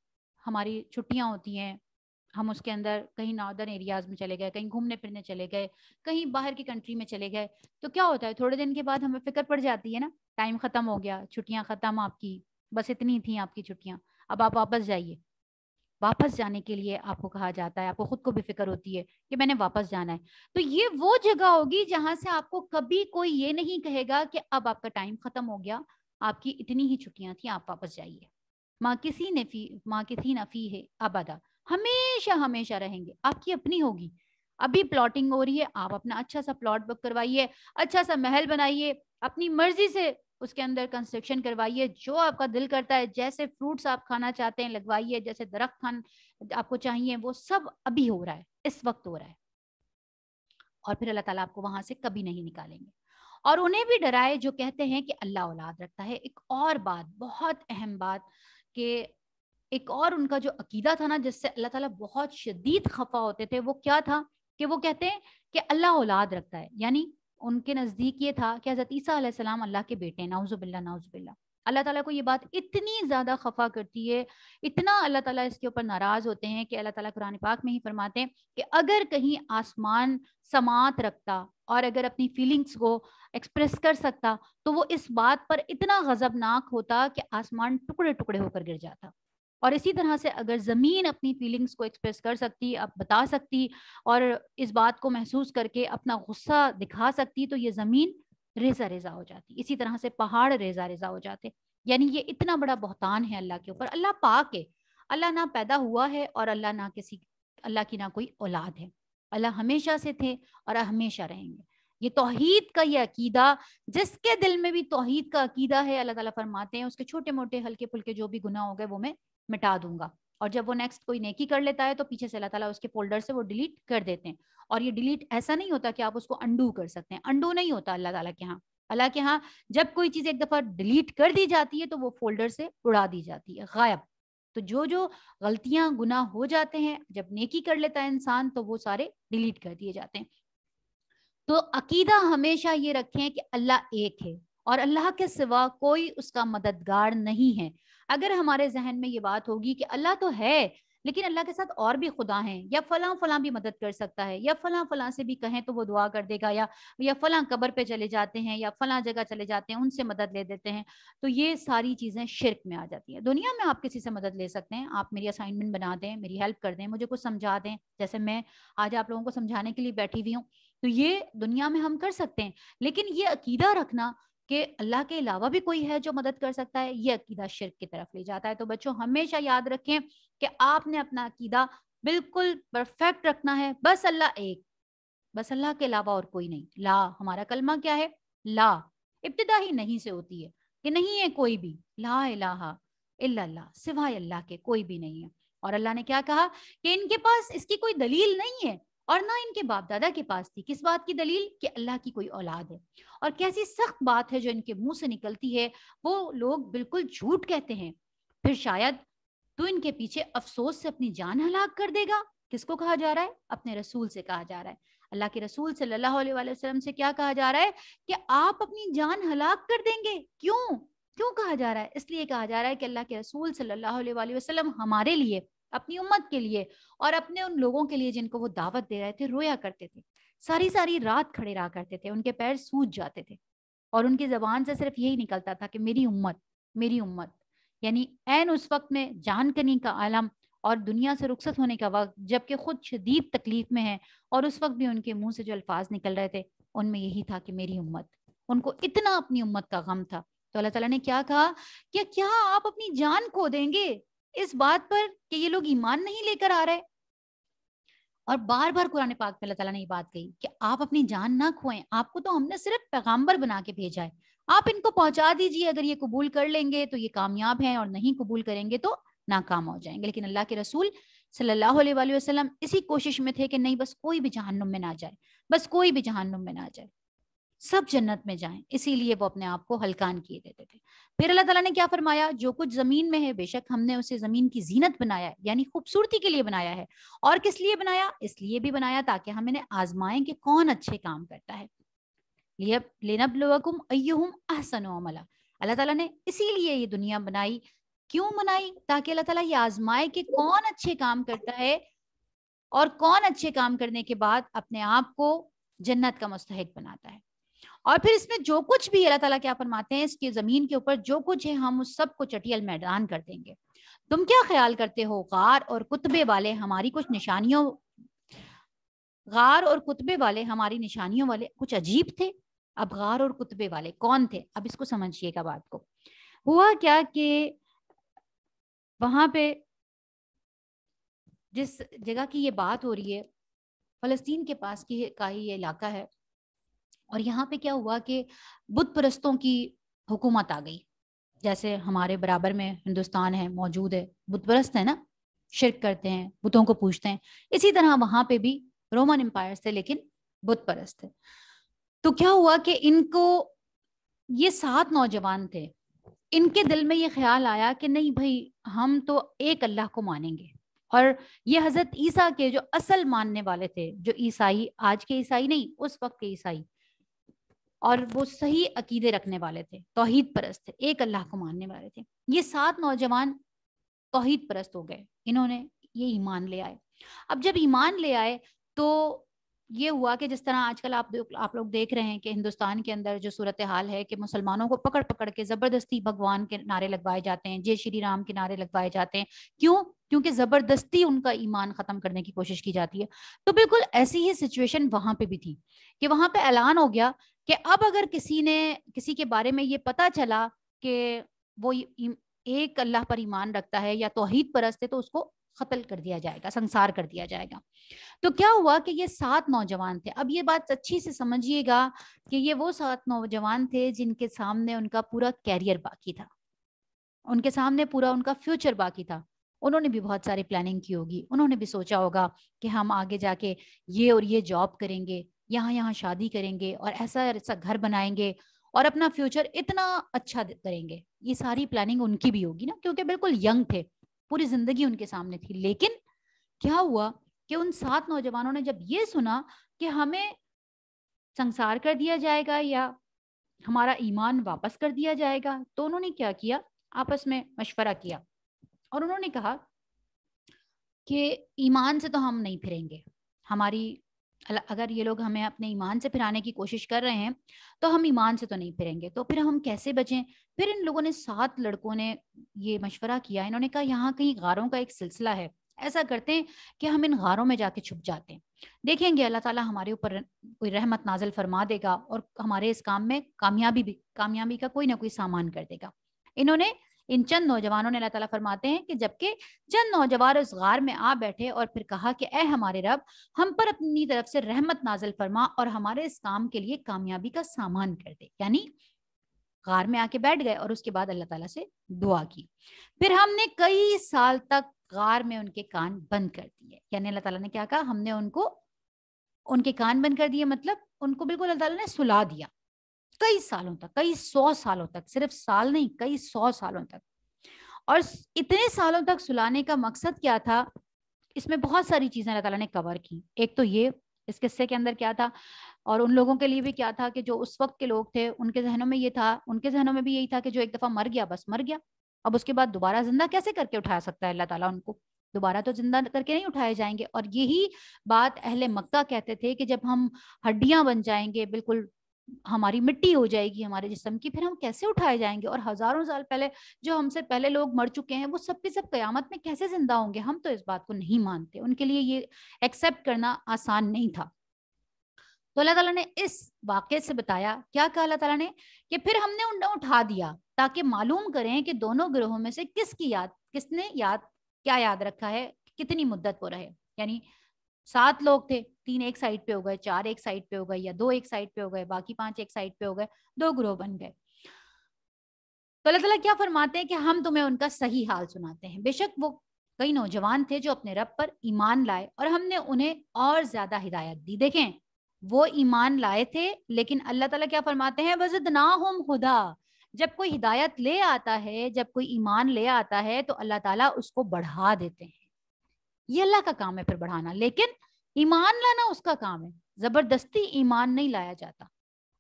हमारी छुट्टियां होती हैं हम उसके अंदर कहीं नॉर्दर्न एरियाज में चले गए कहीं घूमने फिरने चले गए कहीं बाहर की कंट्री में चले गए तो क्या होता है थोड़े दिन के बाद हमें फिक्र पड़ जाती है ना टाइम खत्म हो गया छुट्टियां खत्म आपकी बस इतनी थी आपकी छुट्टियां अब आप वापस जाइए वापस जाने के लिए आपको कहा जाता है आपको खुद को भी फिक्र होती है कि मैंने वापस जाना है तो ये वो जगह होगी जहां से आपको कभी कोई ये नहीं कहेगा कि अब आपका टाइम खत्म हो गया आपकी इतनी ही छुट्टियां थी आप वापस जाइए माँ किसी ने फी माँ किसी नफी है अबादा हमेशा हमेशा रहेंगे आपकी अपनी होगी अभी प्लॉटिंग हो रही है आप अपना अच्छा सा प्लॉट बुक करवाइए अच्छा सा महल बनाइए अपनी मर्जी से उसके अंदर कंस्ट्रक्शन करवाइए जो आपका दिल करता है जैसे फ्रूट्स आप खाना चाहते हैं लगवाइए जैसे दरख्त खान आपको चाहिए वो सब अभी हो रहा है इस वक्त हो रहा है और फिर अल्लाह ताला आपको वहां से कभी नहीं निकालेंगे और उन्हें भी डराए जो कहते हैं कि अल्लाह औलाद रखता है एक और बात बहुत अहम बात कि एक और उनका जो अकीदा था ना जिससे अल्लाह ताला बहुत शदीद खफा होते थे वो क्या था कि वो कहते हैं कि अल्लाह औलाद रखता है यानी उनके नज़दीक ये था कि हज़रत ईसा सलाम अल्लाह के बेटे नाउजुबिल्ला नाउजुबिल्ला अल्लाह ताला को ये बात इतनी ज़्यादा खफा करती है इतना अल्लाह ताला इसके ऊपर नाराज़ होते हैं कि अल्लाह ताला कुरान पाक में ही फरमाते हैं कि अगर कहीं आसमान समात रखता और अगर अपनी फीलिंग्स को एक्सप्रेस कर सकता तो वो इस बात पर इतना गजबनाक होता कि आसमान टुकड़े टुकड़े होकर गिर जाता और इसी तरह से अगर ज़मीन अपनी फीलिंग्स को एक्सप्रेस कर सकती आप बता सकती और इस बात को महसूस करके अपना गुस्सा दिखा सकती तो ये ज़मीन रेजा रेजा हो जाती इसी तरह से पहाड़ रेजा रेजा हो जाते यानी ये इतना बड़ा बहतान है अल्लाह के ऊपर अल्लाह पाक है अल्लाह ना पैदा हुआ है और अल्लाह ना किसी अल्लाह की ना कोई औलाद है अल्लाह हमेशा से थे और हमेशा रहेंगे ये तोहहीद का ये अकीदा जिसके दिल में भी तोहहीद का अकीदा है अल्लाह ताला फरमाते हैं उसके छोटे मोटे हल्के फुल्के जो भी गुनाह हो गए वो मैं मिटा दूंगा और जब वो नेक्स्ट कोई नेकी कर लेता है तो पीछे से अल्लाह ताला उसके फोल्डर से वो डिलीट कर देते हैं और ये डिलीट ऐसा नहीं होता कि आप उसको अंडू कर सकते हैं अंडू नहीं होता अल्लाह ताला के यहाँ अल्लाह के यहाँ जब कोई चीज़ एक दफ़ा डिलीट कर दी जाती है तो वो फोल्डर से उड़ा दी जाती है गायब तो जो जो गलतियां गुना हो जाते हैं जब नेकी कर लेता है इंसान तो वो सारे डिलीट कर दिए जाते हैं तो अकीदा हमेशा ये रखें कि अल्लाह एक है और अल्लाह के सिवा कोई उसका मददगार नहीं है अगर हमारे जहन में ये बात होगी कि अल्लाह तो है लेकिन अल्लाह के साथ और भी खुदा हैं या फलां फलां भी मदद कर सकता है या फलां फलां से भी कहें तो वो दुआ कर देगा या या फलां कबर पे चले जाते हैं या फलां जगह चले जाते हैं उनसे मदद ले देते हैं तो ये सारी चीज़ें शिरक में आ जाती हैं दुनिया में आप किसी से मदद ले सकते हैं आप मेरी असाइनमेंट बना दें मेरी हेल्प कर दें मुझे कुछ समझा दें जैसे मैं आज आप लोगों को समझाने के लिए बैठी हुई हूँ तो ये दुनिया में हम कर सकते हैं लेकिन ये अकीदा रखना कि अल्लाह के अलावा भी कोई है जो मदद कर सकता है यह अकीदा शिरक की तरफ ले जाता है तो बच्चों हमेशा याद रखें कि आपने अपना अकीदा बिल्कुल परफेक्ट रखना है बस अल्लाह एक बस अल्लाह के अलावा और कोई नहीं ला हमारा कलमा क्या है ला इब्तदा ही नहीं से होती है कि नहीं है कोई भी ला इलाहा इल्लल्लाह सिवाय अल्लाह के कोई भी नहीं है और अल्लाह ने क्या कहा कि इनके पास इसकी कोई दलील नहीं है और ना इनके बाप दादा के पास थी किस बात की दलील कि अल्लाह की कोई औलाद है और कैसी सख्त बात है जो इनके मुंह से निकलती है वो लोग बिल्कुल झूठ कहते हैं फिर शायद तू इनके पीछे अफसोस से अपनी जान हलाक कर देगा किसको कहा जा रहा है अपने रसूल से कहा जा रहा है अल्लाह के रसूल सल्लल्लाहु अलैहि वसल्लम से क्या कहा जा रहा है कि आप अपनी जान हलाक कर देंगे क्यों क्यों कहा जा रहा है इसलिए कहा जा रहा है कि अल्लाह के रसूल सल्लल्लाहु अलैहि वसल्लम हमारे लिए अपनी उम्मत के लिए और अपने उन लोगों के लिए जिनको वो दावत दे रहे थे रोया करते थे सारी सारी रात खड़े रहा करते थे उनके पैर सूज जाते थे और उनकी जबान से सिर्फ यही निकलता था कि मेरी उम्मत मेरी उम्मत यानी एन उस वक्त में जानकनी का आलम और दुनिया से रुखसत होने का वक्त जबकि खुद शदीद तकलीफ में है और उस वक्त भी उनके मुंह से जो अल्फाज निकल रहे थे उनमें यही था कि मेरी उम्मत उनको इतना अपनी उम्मत का गम था तो अल्लाह तला ने क्या कहा कि क्या आप अपनी जान खो देंगे इस बात पर कि ये लोग ईमान नहीं लेकर आ रहे और बार बार कुरान पाक में अल्लाह ने ये बात कही कि आप अपनी जान ना खोएं आपको तो हमने सिर्फ पैगाम्बर बना के भेजा है आप इनको पहुंचा दीजिए अगर ये कबूल कर लेंगे तो ये कामयाब हैं और नहीं कबूल करेंगे तो नाकाम हो जाएंगे लेकिन अल्लाह के रसूल सल्लल्लाहु अलैहि वसल्लम इसी कोशिश में थे कि नहीं बस कोई भी जहन्नुम में ना जाए बस कोई भी जहन्नुम में ना जाए सब जन्नत में जाएं इसीलिए वो अपने आप को हलकान किए देते थे फिर अल्लाह ताला ने क्या फरमाया जो कुछ जमीन में है बेशक हमने उसे जमीन की जीनत बनाया यानी खूबसूरती के लिए बनाया है और किस लिए बनाया इसलिए भी बनाया ताकि हम इन्हें आजमाएं कि कौन अच्छे काम करता है अहसन अल्लाह ताला ने इसीलिए ये दुनिया बनाई क्यों बनाई ताकि अल्लाह ताला ये आजमाए कि कौन अच्छे काम करता है और कौन अच्छे काम करने के बाद अपने आप को जन्नत का मुस्तक बनाता है और फिर इसमें जो कुछ भी अल्लाह ताला क्या फरमाते हैं इसकी जमीन के ऊपर जो कुछ है हम उस सब को चटियल मैदान कर देंगे तुम क्या ख्याल करते हो गार और कुतबे वाले हमारी कुछ निशानियों गार और कुतबे वाले हमारी निशानियों वाले कुछ अजीब थे अब गार और कुतबे वाले कौन थे अब इसको समझिएगा बात को हुआ क्या कि वहां पे जिस जगह की ये बात हो रही है फलस्तीन के पास की का ही ये इलाका है और यहाँ पे क्या हुआ कि बुद्ध परस्तों की हुकूमत आ गई जैसे हमारे बराबर में हिंदुस्तान है मौजूद है बुद्ध परस्त है ना शिरक करते हैं बुतों को पूछते हैं इसी तरह वहां पे भी रोमन एम्पायर थे लेकिन बुद्ध परस्त थे तो क्या हुआ कि इनको ये सात नौजवान थे इनके दिल में ये ख्याल आया कि नहीं भाई हम तो एक अल्लाह को मानेंगे और ये हजरत ईसा के जो असल मानने वाले थे जो ईसाई आज के ईसाई नहीं उस वक्त के ईसाई और वो सही अकीदे रखने वाले थे तोहहीद परस्त थे एक अल्लाह को मानने वाले थे ये सात नौजवान तोहहीद परस्त हो गए इन्होंने ये ईमान ले आए अब जब ईमान ले आए तो ये हुआ कि जिस तरह आजकल आप आप लोग देख रहे हैं कि हिंदुस्तान के अंदर जो सूरत हाल है कि मुसलमानों को पकड़ पकड़ के जबरदस्ती भगवान के नारे लगवाए जाते हैं जय श्री राम के नारे लगवाए जाते हैं क्यों क्योंकि जबरदस्ती उनका ईमान खत्म करने की कोशिश की जाती है तो बिल्कुल ऐसी ही सिचुएशन वहां पे भी थी कि वहां पे ऐलान हो गया कि अब अगर किसी ने किसी के बारे में ये पता चला कि वो एक अल्लाह पर ईमान रखता है या तोहहीद परस्त है तो उसको कत्ल कर दिया जाएगा संसार कर दिया जाएगा तो क्या हुआ कि ये सात नौजवान थे अब ये बात अच्छी से समझिएगा कि ये वो सात नौजवान थे जिनके सामने उनका पूरा कैरियर बाकी था उनके सामने पूरा उनका फ्यूचर बाकी था उन्होंने भी बहुत सारी प्लानिंग की होगी उन्होंने भी सोचा होगा कि हम आगे जाके ये और ये जॉब करेंगे यहाँ यहाँ शादी करेंगे और ऐसा ऐसा घर बनाएंगे और अपना फ्यूचर इतना अच्छा करेंगे ये सारी प्लानिंग उनकी भी होगी ना क्योंकि बिल्कुल यंग थे पूरी जिंदगी उनके सामने थी लेकिन क्या हुआ कि उन सात नौजवानों ने जब ये सुना कि हमें संसार कर दिया जाएगा या हमारा ईमान वापस कर दिया जाएगा तो उन्होंने क्या किया आपस में मशवरा किया और उन्होंने कहा कि ईमान से तो हम नहीं फिरेंगे हमारी अगर ये लोग हमें अपने ईमान से फिराने की कोशिश कर रहे हैं तो हम ईमान से तो नहीं फिरेंगे तो फिर हम कैसे बचें फिर इन लोगों ने सात लड़कों ने ये मशवरा किया इन्होंने कहा यहाँ कहीं गारों का एक सिलसिला है ऐसा करते हैं कि हम इन गारों में जाके छुप जाते हैं देखेंगे अल्लाह ताला हमारे ऊपर कोई रहमत नाजल फरमा देगा और हमारे इस काम में कामयाबी भी कामयाबी का कोई ना कोई सामान कर देगा इन्होंने इन चंद नौजवानों ने अल्लाह तरमाते फरमाते हैं कि जबकि चंद नौजवान उस गार में आ बैठे और फिर कहा कि ए हमारे रब हम पर अपनी तरफ से रहमत नाजल फरमा और हमारे इस काम के लिए कामयाबी का सामान कर दे यानी गार में आके बैठ गए और उसके बाद अल्लाह ताला से दुआ की फिर हमने कई साल तक गार में उनके कान बंद कर दिए यानी अल्लाह ताला ने क्या कहा हमने उनको उनके कान बंद कर दिए मतलब उनको बिल्कुल अल्लाह ताला ने सुला दिया कई सालों तक कई सौ सालों तक सिर्फ साल नहीं कई सौ सालों तक और इतने सालों तक सुलाने का मकसद क्या था इसमें बहुत सारी चीजें अल्लाह ताला ने कवर की एक तो ये इस किस्से के अंदर क्या था और उन लोगों के लिए भी क्या था कि जो उस वक्त के लोग थे उनके जहनों में ये था उनके जहनों में भी यही था कि जो एक दफा मर गया बस मर गया अब उसके बाद दोबारा जिंदा कैसे करके उठा सकता है अल्लाह ताला उनको दोबारा तो जिंदा करके नहीं उठाए जाएंगे और यही बात अहले मक्का कहते थे कि जब हम हड्डियां बन जाएंगे बिल्कुल हमारी मिट्टी हो जाएगी हमारे जिसम की फिर हम कैसे उठाए जाएंगे और हजारों साल पहले जो हमसे पहले लोग मर चुके हैं वो सब के सब कयामत में कैसे जिंदा होंगे हम तो इस बात को नहीं मानते उनके लिए ये एक्सेप्ट करना आसान नहीं था तो अल्लाह तला ने इस वाक्य से बताया क्या कहा अल्लाह तला ने कि फिर हमने उन उठा दिया ताकि मालूम करें कि दोनों ग्रहों में से किसकी याद किसने याद क्या याद रखा है कितनी मुद्दत वो रहे यानी सात लोग थे तीन एक साइड पे हो गए चार एक साइड पे हो गए या दो एक साइड पे हो गए बाकी पांच एक साइड पे हो गए दो ग्रोह बन गए तो अल्लाह तला क्या फरमाते हैं कि हम तुम्हें उनका सही हाल सुनाते हैं बेशक वो कई नौजवान थे जो अपने रब पर ईमान लाए और हमने उन्हें और ज्यादा हिदायत दी देखें वो ईमान लाए थे लेकिन अल्लाह तला क्या फरमाते हैं वजद ना हम खुदा जब कोई हिदायत ले आता है जब कोई ईमान ले आता है तो अल्लाह ताला उसको बढ़ा देते हैं ये अल्लाह का काम है फिर बढ़ाना लेकिन ईमान लाना उसका काम है जबरदस्ती ईमान नहीं लाया जाता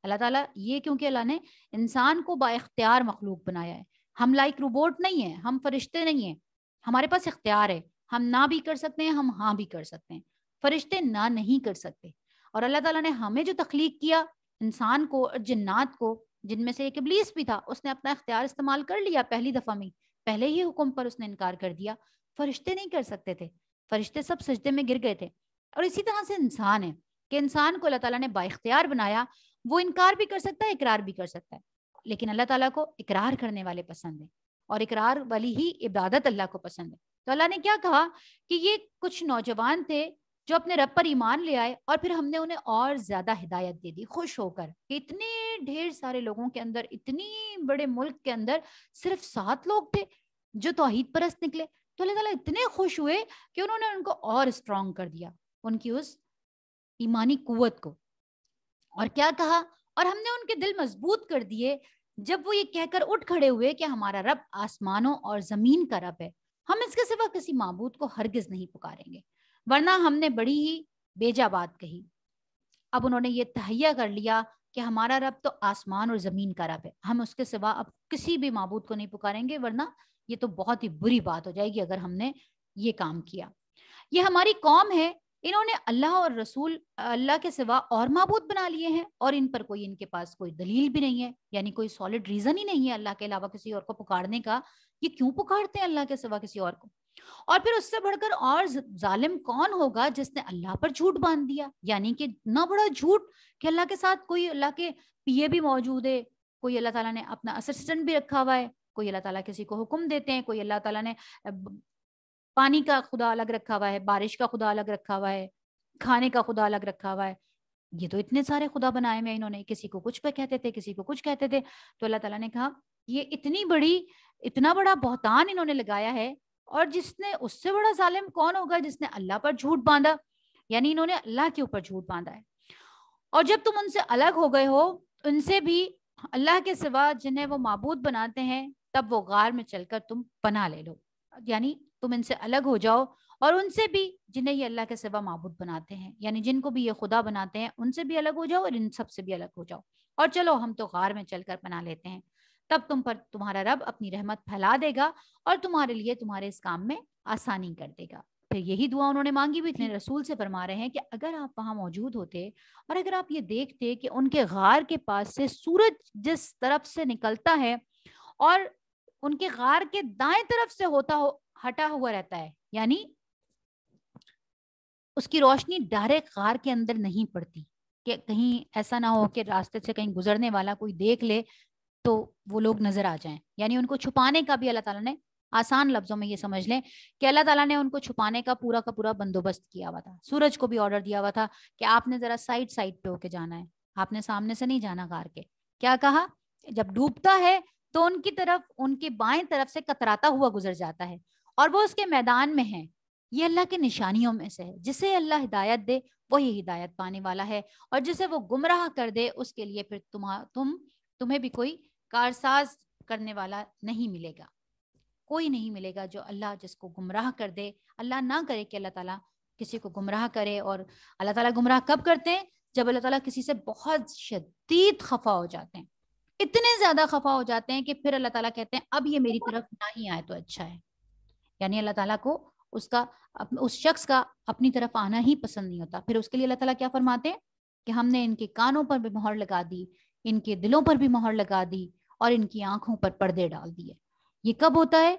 अल्लाह ताला ये क्योंकि अल्लाह ने इंसान को बाख्तियार मखलूक बनाया है हम लाइक रोबोट नहीं है हम फरिश्ते नहीं है हमारे पास इख्तियार है हम ना भी कर सकते हैं हम हाँ भी कर सकते हैं फरिश्ते ना नहीं कर सकते और अल्लाह ताला ने हमें जो तख्लीक किया इंसान को और जिन्नात को जिनमें से एक इबलीस भी था उसने अपना इख्तियार इस्तेमाल कर लिया पहली दफा में पहले ही हुक्म पर उसने इनकार कर दिया फरिश्ते नहीं कर सकते थे फरिश्ते सब सजदे में गिर गए थे और इसी तरह से इंसान है कि इंसान को अल्लाह ताला ने बाख्तियार बनाया वो इनकार भी कर सकता है इकरार भी कर सकता है लेकिन अल्लाह ताला को इकरार करने वाले पसंद है और इकरार वाली ही इबादत अल्लाह को पसंद है तो अल्लाह ने क्या कहा कि ये कुछ नौजवान थे जो अपने रब पर ईमान ले आए और फिर हमने उन्हें और ज्यादा हिदायत दे दी खुश होकर कि इतने ढेर सारे लोगों के अंदर इतनी बड़े मुल्क के अंदर सिर्फ सात लोग थे जो तोहहीद परस्त निकले तो अल्लाह ताला इतने खुश हुए कि उन्होंने उनको और स्ट्रॉन्ग कर दिया उनकी उस ईमानी कुवत को और क्या कहा और हमने उनके दिल मजबूत कर दिए जब वो ये कहकर उठ खड़े हुए कि हमारा रब आसमानों और जमीन का रब है हम इसके सिवा किसी मबूद को हरगिज नहीं पुकारेंगे वरना हमने बड़ी ही बेजा बात कही अब उन्होंने ये तहैया कर लिया कि हमारा रब तो आसमान और जमीन का रब है हम उसके सिवा अब किसी भी मबूद को नहीं पुकारेंगे वरना ये तो बहुत ही बुरी बात हो जाएगी अगर हमने ये काम किया ये हमारी कौम है इन्होंने अल्लाह और रसूल अल्लाह के सिवा और मबूद बना लिए हैं और इन पर कोई इनके पास कोई दलील भी नहीं है यानी कोई सॉलिड रीजन ही नहीं है अल्लाह के अलावा किसी और को पुकारने का ये क्यों पुकारते हैं अल्लाह के सिवा किसी और को और फिर उससे बढ़कर और जालिम कौन होगा जिसने अल्लाह पर झूठ बांध दिया यानी कि इतना बड़ा झूठ कि अल्लाह के साथ कोई अल्लाह के पिए भी मौजूद है कोई अल्लाह ताला ने अपना असिस्टेंट भी रखा हुआ है कोई अल्लाह ताला किसी को हुक्म देते हैं कोई अल्लाह ताला ने पानी का खुदा अलग रखा हुआ है बारिश का खुदा अलग रखा हुआ है खाने का खुदा अलग रखा हुआ है ये तो इतने सारे खुदा बनाए हुए इन्होंने किसी को कुछ पे कहते थे किसी को कुछ कहते थे तो अल्लाह ताला ने कहा ये इतनी बड़ी इतना बड़ा बहतान इन्होंने लगाया है और जिसने उससे बड़ा जालिम कौन होगा जिसने अल्लाह पर झूठ बांधा यानी इन्होंने अल्लाह के ऊपर झूठ बांधा है और जब तुम उनसे अलग हो गए हो उनसे भी अल्लाह के सिवा जिन्हें वो मबूद बनाते हैं तब वो गार में चलकर तुम पना ले लो यानी तुम इनसे अलग हो जाओ और उनसे भी जिन्हें ये अल्लाह के सिवा मबूद बनाते हैं यानी जिनको भी ये खुदा बनाते हैं उनसे भी अलग हो जाओ और इन सब से भी अलग हो जाओ और चलो हम तो गार में चलकर पना लेते हैं तब तुम पर तुम्हारा रब अपनी रहमत फैला देगा और तुम्हारे लिए तुम्हारे इस काम में आसानी कर देगा फिर यही दुआ उन्होंने मांगी भी इतने रसूल से फरमा रहे हैं कि अगर आप वहां मौजूद होते और अगर आप ये देखते कि उनके गार के पास से सूरज जिस तरफ से निकलता है और उनके गार के दाएं तरफ से होता हो, हटा हुआ रहता है यानी उसकी रोशनी डायरेक्ट गार के अंदर नहीं पड़ती कि कहीं ऐसा ना हो कि रास्ते से कहीं गुजरने वाला कोई देख ले तो वो लोग नजर आ जाएं यानी उनको छुपाने का भी अल्लाह ताला ने आसान लफ्जों में ये समझ लें कि अल्लाह ताला ने उनको छुपाने का पूरा का पूरा बंदोबस्त किया हुआ था सूरज को भी ऑर्डर दिया हुआ था कि आपने जरा साइड साइड पे होके जाना है आपने सामने से नहीं जाना गार के क्या कहा जब डूबता है तो उनकी तरफ उनके बाएं तरफ से कतराता हुआ गुजर जाता है और वो उसके मैदान में है ये अल्लाह के निशानियों में से है जिसे अल्लाह हिदायत दे वही हिदायत पाने वाला है और जिसे वो गुमराह कर दे उसके लिए फिर तुम तुम तुम्हें भी कोई कारसाज करने वाला नहीं मिलेगा कोई नहीं मिलेगा जो अल्लाह जिसको गुमराह कर दे अल्लाह ना करे कि अल्लाह ताला किसी को गुमराह करे और अल्लाह ताला गुमराह कब करते हैं जब अल्लाह ताला किसी से बहुत शदीद खफा हो जाते हैं इतने ज्यादा खफा हो जाते हैं कि फिर अल्लाह ताला कहते हैं अब ये मेरी तरफ ना ही आए तो अच्छा है यानी अल्लाह ताला को उसका उस शख्स का अपनी तरफ आना ही पसंद नहीं होता फिर उसके लिए अल्लाह ताला क्या फरमाते हैं कि हमने इनके कानों पर भी मोहर लगा दी इनके दिलों पर भी मोहर लगा दी और इनकी आंखों पर पर्दे डाल दिए ये कब होता है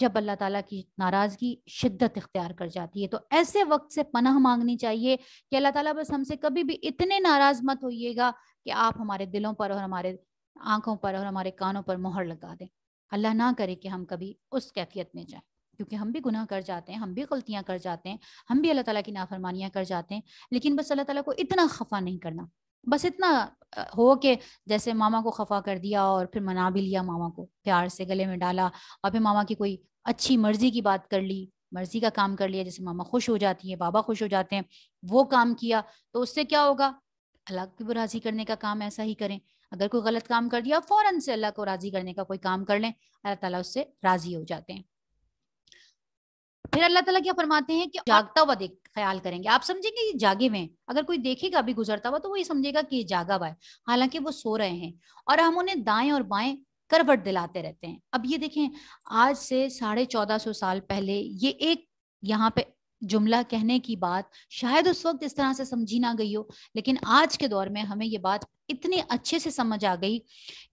जब अल्लाह ताला की नाराज़गी शिद्दत इख्तियार कर जाती है तो ऐसे वक्त से पनाह मांगनी चाहिए कि अल्लाह ताला बस हमसे कभी भी इतने नाराज मत होइएगा कि आप हमारे दिलों पर और हमारे आंखों पर और हमारे कानों पर मोहर लगा दें अल्लाह ना करे कि हम कभी उस कैफियत में जाएं क्योंकि हम भी गुनाह कर जाते हैं हम भी गलतियां कर जाते हैं हम भी अल्लाह ताला की नाफरमानियां कर जाते हैं लेकिन बस अल्लाह ताला को इतना खफा नहीं करना बस इतना हो के जैसे मामा को खफा कर दिया और फिर मना भी लिया मामा को प्यार से गले में डाला और फिर मामा की कोई अच्छी मर्जी की बात कर ली मर्जी का काम कर लिया जैसे मामा खुश हो जाती है बाबा खुश हो जाते हैं वो काम किया तो उससे क्या होगा अल्लाह की राजी करने का काम ऐसा ही करें अगर कोई गलत काम कर दिया फौरन से अल्लाह को राजी करने का कोई काम कर लें अल्लाह ताला उससे राजी हो जाते हैं फिर अल्लाह ताला क्या फरमाते हैं कि जागता हुआ देख ख्याल करेंगे आप समझेंगे ये जागे हुए अगर कोई देखेगा अभी गुजरता हुआ तो वो ये समझेगा कि ये जागा हुआ है हालांकि वो सो रहे हैं और हम उन्हें दाएं और बाएं करवट दिलाते रहते हैं अब ये देखें आज से साढ़े चौदह सौ साल पहले ये एक यहाँ पे जुमला कहने की बात शायद उस वक्त इस तरह से समझी ना गई हो लेकिन आज के दौर में हमें ये बात इतने अच्छे से समझ आ गई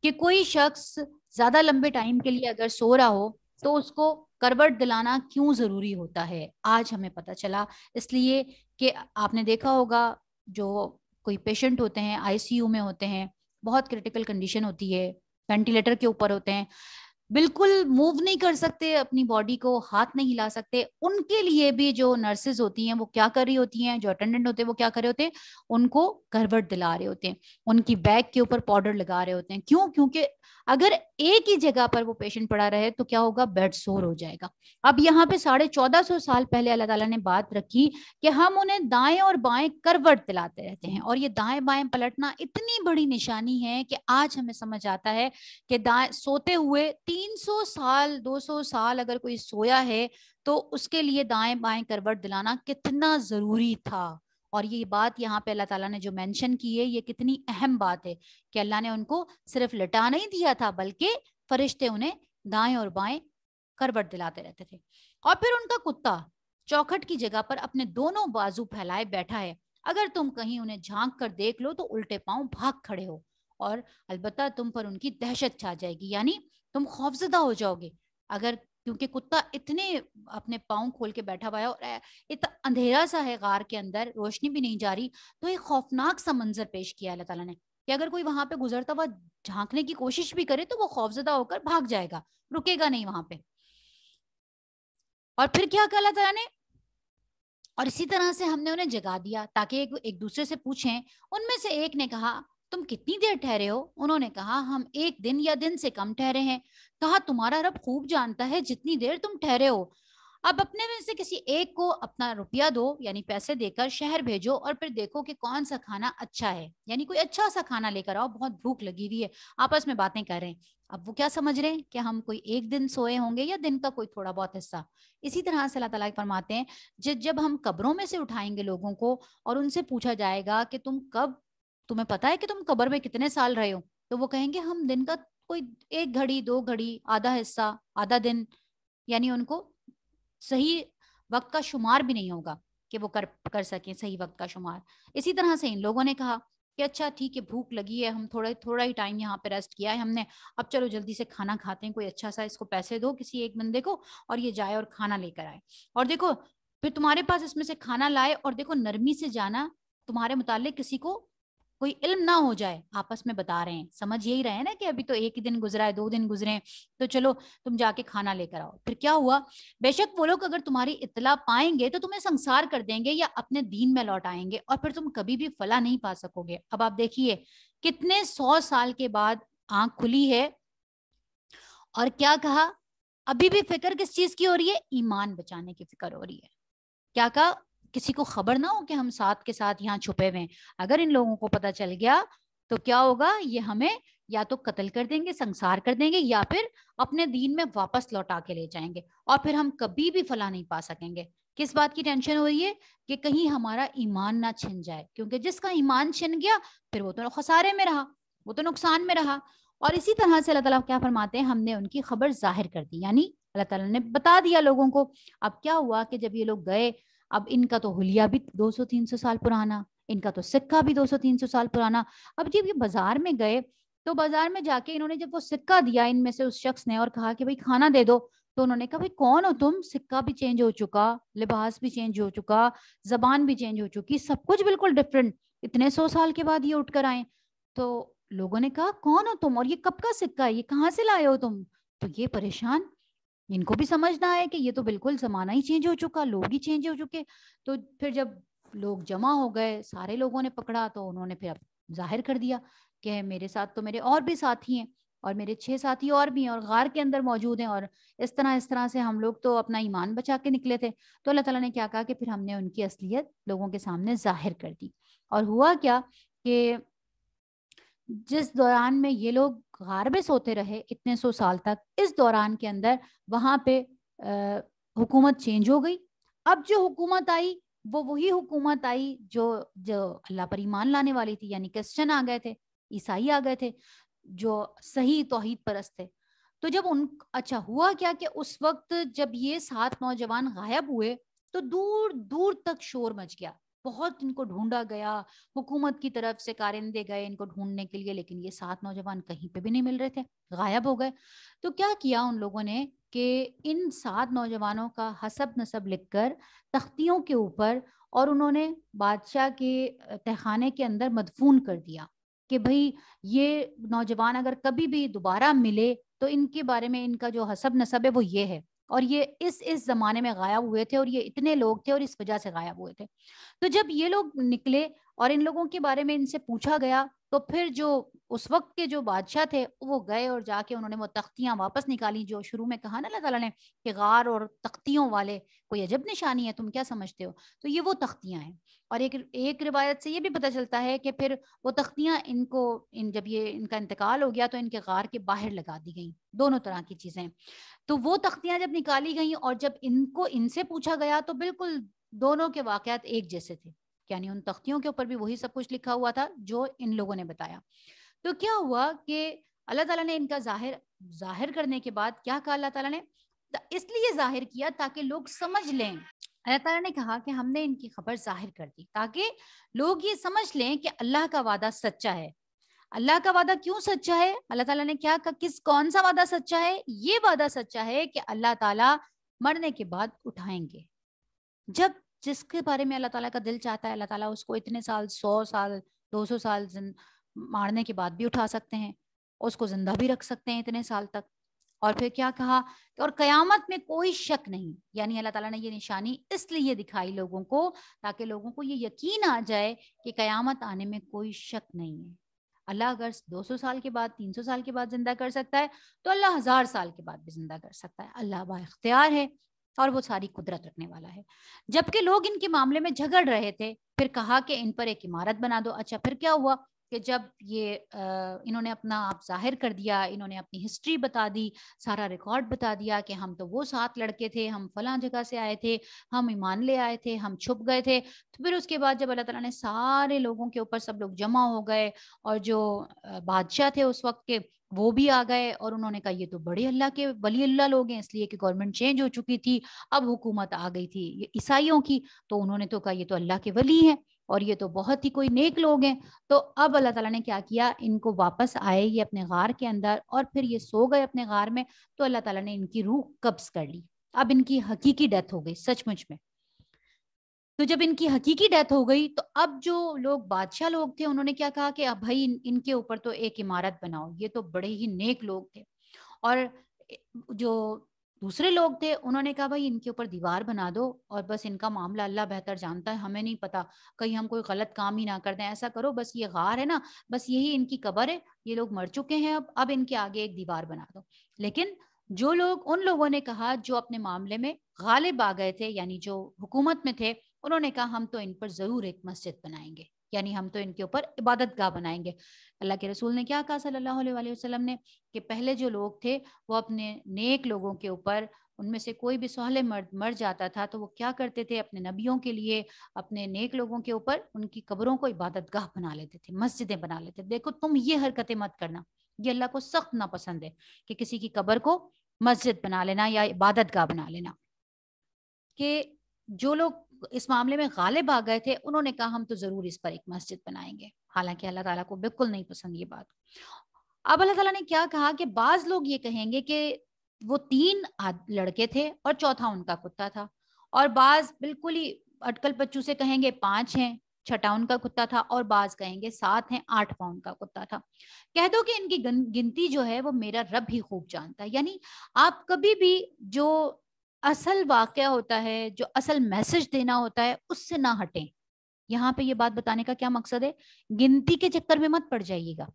कि कोई शख्स ज्यादा लंबे टाइम के लिए अगर सो रहा हो तो उसको करवट दिलाना क्यों जरूरी होता है आज हमें पता चला इसलिए कि आपने देखा होगा जो कोई पेशेंट होते हैं आईसीयू में होते हैं बहुत क्रिटिकल कंडीशन होती है वेंटिलेटर के ऊपर होते हैं बिल्कुल मूव नहीं कर सकते अपनी बॉडी को हाथ नहीं हिला सकते उनके लिए भी जो नर्सेज होती हैं वो क्या कर रही होती हैं जो अटेंडेंट होते हैं वो क्या कर रहे होते हैं उनको करवट दिला रहे होते हैं उनकी बैग के ऊपर पाउडर लगा रहे होते हैं क्यों क्योंकि अगर एक ही जगह पर वो पेशेंट पड़ा रहे तो क्या होगा बेड सोर हो जाएगा अब यहाँ पे साढ़े चौदह सौ साल पहले अल्लाह तला ने बात रखी कि हम उन्हें दाएं और बाएं करवट दिलाते रहते हैं और ये दाएं बाएं पलटना इतनी बड़ी निशानी है कि आज हमें समझ आता है कि दाएं सोते हुए 300 साल 200 साल अगर कोई सोया है तो उसके लिए दाएं बाएं करवट दिलाना कितना जरूरी था और ये बात यहाँ पे अल्लाह ताला ने जो मेंशन की है ये कितनी अहम बात है कि अल्लाह ने उनको सिर्फ लटा नहीं दिया था बल्कि फरिश्ते उन्हें दाएं और बाएं करवट दिलाते रहते थे और फिर उनका कुत्ता चौखट की जगह पर अपने दोनों बाजू फैलाए बैठा है अगर तुम कहीं उन्हें झांक कर देख लो तो उल्टे पांव भाग खड़े हो और अलबत् तुम पर उनकी दहशत छा जाएगी यानी तुम खौफजदा हो जाओगे अगर क्योंकि कुत्ता इतने अपने पाँव खोल के बैठा हुआ है और इतना अंधेरा सा है गार के अंदर रोशनी भी नहीं जा रही तो एक खौफनाक सा मंजर पेश किया अल्लाह तला ने कि अगर कोई वहां पे गुजरता हुआ झांकने की कोशिश भी करे तो वो खौफजदा होकर भाग जाएगा रुकेगा नहीं वहां पे और फिर क्या कहा अल्लाह तला ने और इसी तरह से हमने उन्हें जगा दिया ताकि एक, एक दूसरे से पूछें उनमें से एक ने कहा तुम कितनी देर ठहरे हो उन्होंने कहा हम एक दिन या दिन से कम ठहरे हैं कहा तुम्हारा रब खूब जानता है जितनी देर तुम ठहरे हो अब अपने में से किसी एक को अपना रुपया दो यानी पैसे देकर शहर भेजो और फिर देखो कि कौन सा खाना अच्छा है यानी कोई अच्छा सा खाना लेकर आओ बहुत भूख लगी हुई है आपस में बातें कर रहे हैं अब वो क्या समझ रहे हैं कि हम कोई एक दिन सोए होंगे या दिन का कोई थोड़ा बहुत हिस्सा इसी तरह से अल्लाह ताला फरमाते हैं जब जब हम कब्रों में से उठाएंगे लोगों को और उनसे पूछा जाएगा कि तुम कब तुम्हें पता है कि तुम कबर में कितने साल रहे हो तो वो कहेंगे हम दिन का कोई एक घड़ी दो घड़ी आधा हिस्सा आधा दिन यानी उनको सही वक्त का शुमार भी नहीं होगा कि वो कर कर सके सही वक्त का शुमार इसी तरह से इन लोगों ने कहा कि अच्छा ठीक है भूख लगी है हम थोड़ा थोड़ा ही टाइम यहाँ पे रेस्ट किया है हमने अब चलो जल्दी से खाना खाते हैं कोई अच्छा सा इसको पैसे दो किसी एक बंदे को और ये जाए और खाना लेकर आए और देखो फिर तुम्हारे पास इसमें से खाना लाए और देखो नरमी से जाना तुम्हारे मुताल किसी को कोई इल्म ना हो जाए आपस में बता रहे हैं समझ यही रहे हैं ना कि अभी तो एक ही दिन गुजरा है दो दिन गुजरे हैं तो चलो तुम जाके खाना लेकर आओ फिर क्या हुआ बेशक वो लोग अगर तुम्हारी इतला पाएंगे तो तुम्हें संसार कर देंगे या अपने दीन में लौट आएंगे और फिर तुम कभी भी फला नहीं पा सकोगे अब आप देखिए कितने सौ साल के बाद आंख खुली है और क्या कहा अभी भी फिक्र किस चीज की हो रही है ईमान बचाने की फिक्र हो रही है क्या कहा किसी को खबर ना हो कि हम साथ के साथ यहाँ छुपे हुए हैं अगर इन लोगों को पता चल गया तो क्या होगा ये हमें या तो कत्ल कर देंगे संसार कर देंगे या फिर अपने दीन में वापस लौटा के ले जाएंगे और फिर हम कभी भी फला नहीं पा सकेंगे किस बात की टेंशन हो रही है कि कहीं हमारा ईमान ना छिन जाए क्योंकि जिसका ईमान छिन गया फिर वो तो खसारे में रहा वो तो नुकसान में रहा और इसी तरह से अल्लाह ताला क्या फरमाते हैं हमने उनकी खबर जाहिर कर दी यानी अल्लाह ताला ने बता दिया लोगों को अब क्या हुआ कि जब ये लोग गए अब इनका तो हुलिया भी 200-300 साल पुराना इनका तो सिक्का भी 200-300 साल पुराना अब जब ये बाजार में गए तो बाजार में जाके इन्होंने जब वो सिक्का दिया इनमें से उस शख्स ने और कहा कि भाई खाना दे दो तो उन्होंने कहा भाई कौन हो तुम सिक्का भी चेंज हो चुका लिबास भी चेंज हो चुका जबान भी चेंज हो चुकी सब कुछ बिल्कुल डिफरेंट इतने सौ साल के बाद ये उठकर आए तो लोगों ने कहा कौन हो तुम और ये कब का सिक्का है ये कहाँ से लाए हो तुम तो ये परेशान इनको भी समझना है कि ये तो बिल्कुल जमाना ही चेंज हो चुका लोग ही चेंज हो चुके तो फिर जब लोग जमा हो गए सारे लोगों ने पकड़ा तो उन्होंने फिर अब जाहिर कर दिया कि मेरे साथ तो मेरे और भी साथी हैं और मेरे छह साथी और भी हैं और गार के अंदर मौजूद हैं और इस तरह इस तरह से हम लोग तो अपना ईमान बचा के निकले थे तो अल्लाह तला ने क्या कहा कि फिर हमने उनकी असलियत लोगों के सामने जाहिर कर दी और हुआ क्या कि जिस दौरान में ये लोग गार में सोते रहे इतने सौ साल तक इस दौरान के अंदर वहां पे हुकूमत चेंज हो गई अब जो हुकूमत आई वो वही हुकूमत आई जो जो अल्लाह पर ईमान लाने वाली थी यानी क्रिश्चन आ गए थे ईसाई आ गए थे जो सही तोहहीद परस्त थे तो जब उन अच्छा हुआ क्या कि उस वक्त जब ये सात नौजवान गायब हुए तो दूर दूर तक शोर मच गया बहुत इनको ढूंढा गया हुकूमत की तरफ से कारिंदे गए इनको ढूंढने के लिए लेकिन ये सात नौजवान कहीं पे भी नहीं मिल रहे थे गायब हो गए तो क्या किया उन लोगों ने कि इन सात नौजवानों का हसब नसब लिखकर तख्तियों के ऊपर और उन्होंने बादशाह के तहखाने के अंदर मदफून कर दिया कि भाई ये नौजवान अगर कभी भी दोबारा मिले तो इनके बारे में इनका जो हसब नसब है वो ये है और ये इस इस जमाने में गायब हुए थे और ये इतने लोग थे और इस वजह से गायब हुए थे तो जब ये लोग निकले और इन लोगों के बारे में इनसे पूछा गया तो फिर जो उस वक्त के जो बादशाह थे वो गए और जाके उन्होंने वो तख्तियां वापस निकाली जो शुरू में कहा ना अल्लाह ताला ने कि गार और तख्तियों वाले कोई अजब निशानी है तुम क्या समझते हो तो ये वो तख्तियां हैं और एक एक रिवायत से ये भी पता चलता है कि फिर वो तख्तियां इनको इन जब ये इनका इंतकाल हो गया तो इनके गार के बाहर लगा दी गई दोनों तरह की चीज़ें तो वो तख्तियां जब निकाली गई और जब इनको इनसे पूछा गया तो बिल्कुल दोनों के वाकयात एक जैसे थे यानी उन तख्तियों के ऊपर भी वही सब कुछ लिखा हुआ था जो इन लोगों ने बताया तो क्या हुआ कि अल्लाह ताला ने इनका जाहिर जाहिर करने के बाद क्या कहा अल्लाह ताला ने इसलिए जाहिर किया ताकि लोग समझ लें अल्लाह ताला ने कहा कि हमने इनकी खबर जाहिर कर दी ताकि लोग ये समझ लें कि अल्लाह का वादा सच्चा है अल्लाह का वादा क्यों सच्चा है अल्लाह ताला ने क्या कहा किस कौन सा वादा सच्चा है ये वादा सच्चा है कि अल्लाह ताला मरने के बाद उठाएंगे जब जिसके बारे में अल्लाह ताला का दिल चाहता है अल्लाह ताला उसको इतने साल सौ साल दो सौ साल मारने के बाद भी उठा सकते हैं उसको जिंदा भी रख सकते हैं इतने साल तक और फिर क्या कहा और कयामत में कोई शक नहीं यानी अल्लाह ताला ने ये निशानी इसलिए दिखाई लोगों को ताकि लोगों को ये यकीन आ जाए कि कयामत आने में कोई शक नहीं है अल्लाह अगर 200 साल के बाद 300 साल के बाद जिंदा कर सकता है तो अल्लाह हजार साल के बाद भी जिंदा कर सकता है अल्लाह बाख्तियार है और वो सारी कुदरत रखने वाला है जबकि लोग इनके मामले में झगड़ रहे थे फिर कहा कि इन पर एक इमारत बना दो अच्छा फिर क्या हुआ कि जब ये इन्होंने अपना आप जाहिर कर दिया इन्होंने अपनी हिस्ट्री बता दी सारा रिकॉर्ड बता दिया कि हम तो वो सात लड़के थे हम फला जगह से आए थे हम ईमान ले आए थे हम छुप गए थे तो फिर उसके बाद जब अल्लाह ताला ने सारे लोगों के ऊपर सब लोग जमा हो गए और जो बादशाह थे उस वक्त के वो भी आ गए और उन्होंने कहा ये तो बड़े अल्लाह के वली अल्लाह लोग हैं इसलिए कि गवर्नमेंट चेंज हो चुकी थी अब हुकूमत आ गई थी ये ईसाइयों की तो उन्होंने तो कहा ये तो अल्लाह के वली हैं और ये तो बहुत ही कोई नेक लोग हैं तो अब अल्लाह ताला ने क्या किया इनको वापस आए ये अपने गार के अंदर और फिर ये सो गए अपने गार में तो अल्लाह तला ने इनकी रूह कब्ज कर ली अब इनकी हकीकी डेथ हो गई सचमुच में तो जब इनकी हकीकी डेथ हो गई तो अब जो लोग बादशाह लोग थे उन्होंने क्या कहा कि अब भाई इन, इनके ऊपर तो एक इमारत बनाओ ये तो बड़े ही नेक लोग थे और जो दूसरे लोग थे उन्होंने कहा भाई इनके ऊपर दीवार बना दो और बस इनका मामला अल्लाह बेहतर जानता है हमें नहीं पता कहीं हम कोई गलत काम ही ना कर दें ऐसा करो बस ये गार है ना बस यही इनकी कबर है ये लोग मर चुके हैं अब अब इनके आगे एक दीवार बना दो लेकिन जो लोग उन लोगों ने कहा जो अपने मामले में गालिब आ गए थे यानी जो हुकूमत में थे उन्होंने कहा हम तो इन पर जरूर एक मस्जिद बनाएंगे यानी हम तो इनके ऊपर इबादत गाह बनाएंगे अल्लाह के रसूल ने क्या कहा सल्लल्लाहु अलैहि वसल्लम ने कि पहले जो लोग थे वो अपने नेक लोगों के ऊपर उनमें से कोई भी सोहले मर मर जाता था तो वो क्या करते थे अपने नबियों के लिए अपने नेक लोगों के ऊपर उनकी कब्रों को इबादत गाह बना लेते थे मस्जिदें बना लेते थे देखो तुम ये हरकतें मत करना ये अल्लाह को सख्त नापसंद है कि किसी की कब्र को मस्जिद बना लेना या इबादत गाह बना लेना कि जो लोग इस मामले में गालिब आ गए थे उन्होंने कहा हम तो जरूर इस पर एक मस्जिद बनाएंगे हालांकि अल्लाह ताला को बिल्कुल नहीं पसंद ये बात अब अल्लाह ताला ने क्या कहा कि बाज लोग ये कहेंगे कि वो तीन लड़के थे और चौथा उनका कुत्ता था और बाज बिल्कुल ही अटकल पच्चू से कहेंगे पांच हैं छठा उनका कुत्ता था और बाज कहेंगे सात हैं आठवा उनका कुत्ता था कह दो कि इनकी गिनती जो है वो मेरा रब ही खूब जानता है यानी आप कभी भी जो असल वाक्य होता है जो असल मैसेज देना होता है उससे ना हटें यहाँ पे ये बात बताने का क्या मकसद है गिनती के चक्कर में मत पड़ जाइएगा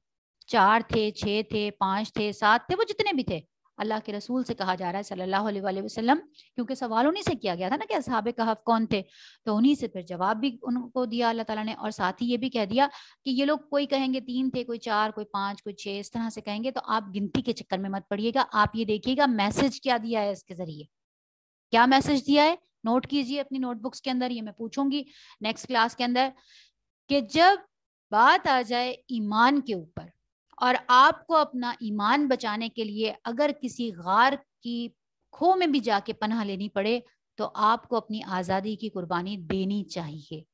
चार थे छः थे पांच थे सात थे वो जितने भी थे अल्लाह के रसूल से कहा जा रहा है सल्लल्लाहु अलैहि वसल्लम क्योंकि सवाल उन्हीं से किया गया था ना कि असहाब कहफ कौन थे तो उन्हीं से फिर जवाब भी उनको दिया अल्लाह ताला ने और साथ ही ये भी कह दिया कि ये लोग कोई कहेंगे तीन थे कोई चार कोई पाँच कोई छह इस तरह से कहेंगे तो आप गिनती के चक्कर में मत पड़िएगा आप ये देखिएगा मैसेज क्या दिया है इसके जरिए क्या मैसेज दिया है नोट कीजिए अपनी नोटबुक्स के अंदर ये मैं पूछूंगी नेक्स्ट क्लास के अंदर कि जब बात आ जाए ईमान के ऊपर और आपको अपना ईमान बचाने के लिए अगर किसी गार की खो में भी जाके पनाह लेनी पड़े तो आपको अपनी आज़ादी की कुर्बानी देनी चाहिए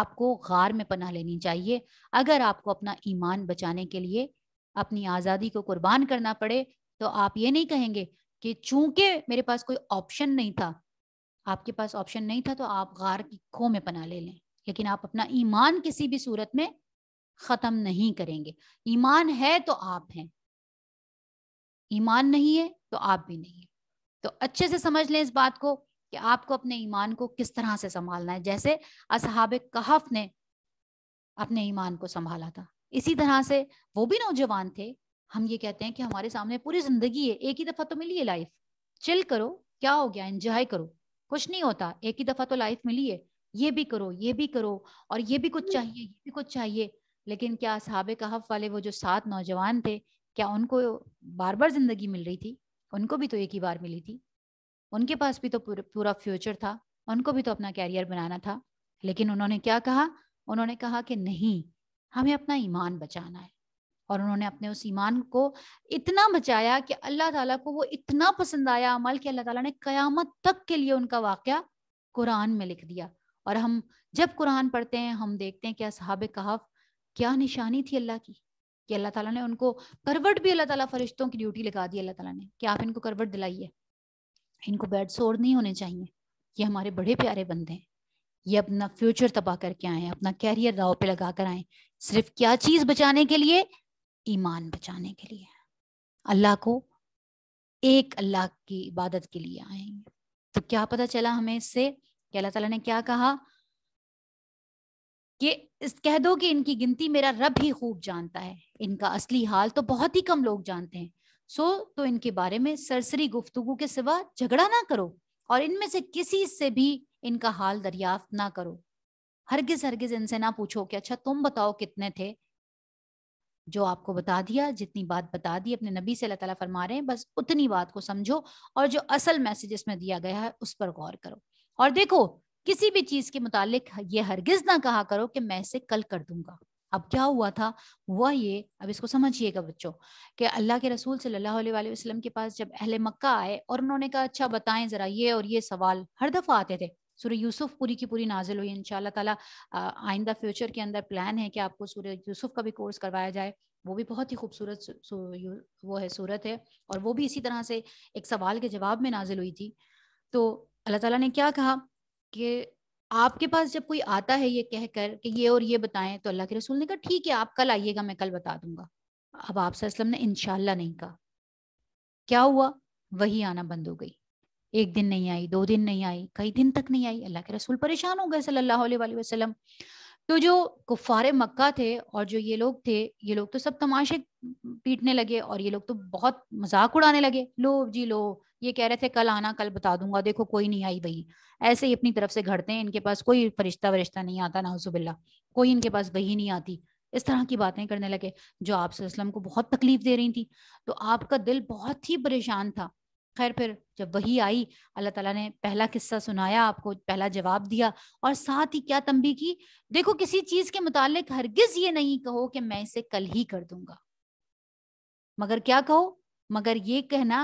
आपको गार में पनाह लेनी चाहिए अगर आपको अपना ईमान बचाने के लिए अपनी आज़ादी को कुर्बान करना पड़े तो आप ये नहीं कहेंगे कि चूंकि मेरे पास कोई ऑप्शन नहीं था आपके पास ऑप्शन नहीं था तो आप गार की खो में पना ले लें लेकिन आप अपना ईमान किसी भी सूरत में खत्म नहीं करेंगे ईमान है तो आप हैं ईमान नहीं है तो आप भी नहीं है तो अच्छे से समझ लें इस बात को कि आपको अपने ईमान को किस तरह से संभालना है जैसे असहाब कहफ ने अपने ईमान को संभाला था इसी तरह से वो भी नौजवान थे हम ये कहते हैं कि हमारे सामने पूरी जिंदगी है एक ही दफा तो मिली है लाइफ चिल करो क्या हो गया एंजॉय करो कुछ नहीं होता एक ही दफा तो लाइफ मिली है ये भी करो ये भी करो और ये भी कुछ हम्म। चाहिए ये भी कुछ चाहिए लेकिन क्या साहब कहफ वाले वो जो सात नौजवान थे क्या उनको बार बार जिंदगी मिल रही थी उनको भी तो एक ही बार मिली थी उनके पास भी तो पूरा फ्यूचर था उनको भी तो अपना कैरियर बनाना था लेकिन उन्होंने क्या कहा उन्होंने कहा कि नहीं हमें अपना ईमान बचाना है और उन्होंने अपने उस ईमान को इतना बचाया कि अल्लाह ताला को वो इतना पसंद आया अमल कि अल्लाह ताला ने कयामत तक के लिए उनका वाक्य कुरान में लिख दिया और हम जब कुरान पढ़ते हैं हम देखते हैं कि असहाब कहाफ क्या निशानी थी अल्लाह की कि अल्लाह ताला ने उनको करवट भी अल्लाह ताला फरिश्तों की ड्यूटी लगा दी अल्लाह ताला ने कि आप इनको करवट दिलाइए इनको बेड सोर नहीं होने चाहिए ये हमारे बड़े प्यारे बंदे हैं ये अपना फ्यूचर तबाह करके आए अपना कैरियर दाव पे लगा कर आए सिर्फ क्या चीज बचाने के लिए ईमान बचाने के लिए अल्लाह को एक अल्लाह की इबादत के लिए आएंगे तो क्या पता चला हमें इससे कि अल्लाह तला ने क्या कहा कि इस कह दो कि इनकी गिनती मेरा रब ही खूब जानता है इनका असली हाल तो बहुत ही कम लोग जानते हैं सो तो इनके बारे में सरसरी गुफ्तगु के सिवा झगड़ा ना करो और इनमें से किसी से भी इनका हाल दरियाफ्त ना करो हरगिज हरगिज इनसे ना पूछो कि अच्छा तुम बताओ कितने थे जो आपको बता दिया जितनी बात बता दी अपने नबी से अल्लाह ताला फरमा रहे हैं बस उतनी बात को समझो और जो असल मैसेज इसमें दिया गया है उस पर गौर करो और देखो किसी भी चीज के मुतालिक ये हरगिज ना कहा करो कि मैं इसे कल कर दूंगा अब क्या हुआ था हुआ ये अब इसको समझिएगा बच्चों कि अल्लाह के रसूल सल्लल्लाहु अलैहि वसल्लम के पास जब अहले मक्का आए और उन्होंने कहा अच्छा बताएं जरा ये और ये सवाल हर दफा आते थे सूर्य यूसुफ पूरी की पूरी नाजिल हुई इनशाला तला आइंदा फ्यूचर के अंदर प्लान है कि आपको सूर्य यूसुफ का भी कोर्स करवाया जाए वो भी बहुत ही खूबसूरत वो है सूरत है और वो भी इसी तरह से एक सवाल के जवाब में नाजिल हुई थी तो अल्लाह ताला ने क्या कहा कि आपके पास जब कोई आता है ये कहकर कि ये और ये बताएं तो अल्लाह के रसूल ने कहा ठीक है आप कल आइएगा मैं कल बता दूंगा अब आप ने इनशाला नहीं कहा क्या हुआ वही आना बंद हो गई एक दिन नहीं आई दो दिन नहीं आई कई दिन तक नहीं आई अल्लाह के रसूल परेशान हो गए सल्लल्लाहु अलैहि वसल्लम तो जो कुफार मक्का थे और जो ये लोग थे ये लोग तो सब तमाशे पीटने लगे और ये लोग तो बहुत मजाक उड़ाने लगे लो जी लो ये कह रहे थे कल आना कल बता दूंगा देखो कोई नहीं आई वही ऐसे ही अपनी तरफ से घड़ते हैं इनके पास कोई फरिश्ता वरिश्ता नहीं आता नाउसुबिल्ला कोई इनके पास वही नहीं आती इस तरह की बातें करने लगे जो आप वसल्लम को बहुत तकलीफ दे रही थी तो आपका दिल बहुत ही परेशान था खैर फिर जब वही आई अल्लाह ताला ने पहला किस्सा सुनाया आपको पहला जवाब दिया और साथ ही क्या तंबी की देखो किसी चीज के मुतालिक हरगिज ये नहीं कहो कि मैं इसे कल ही कर दूंगा मगर क्या कहो मगर ये कहना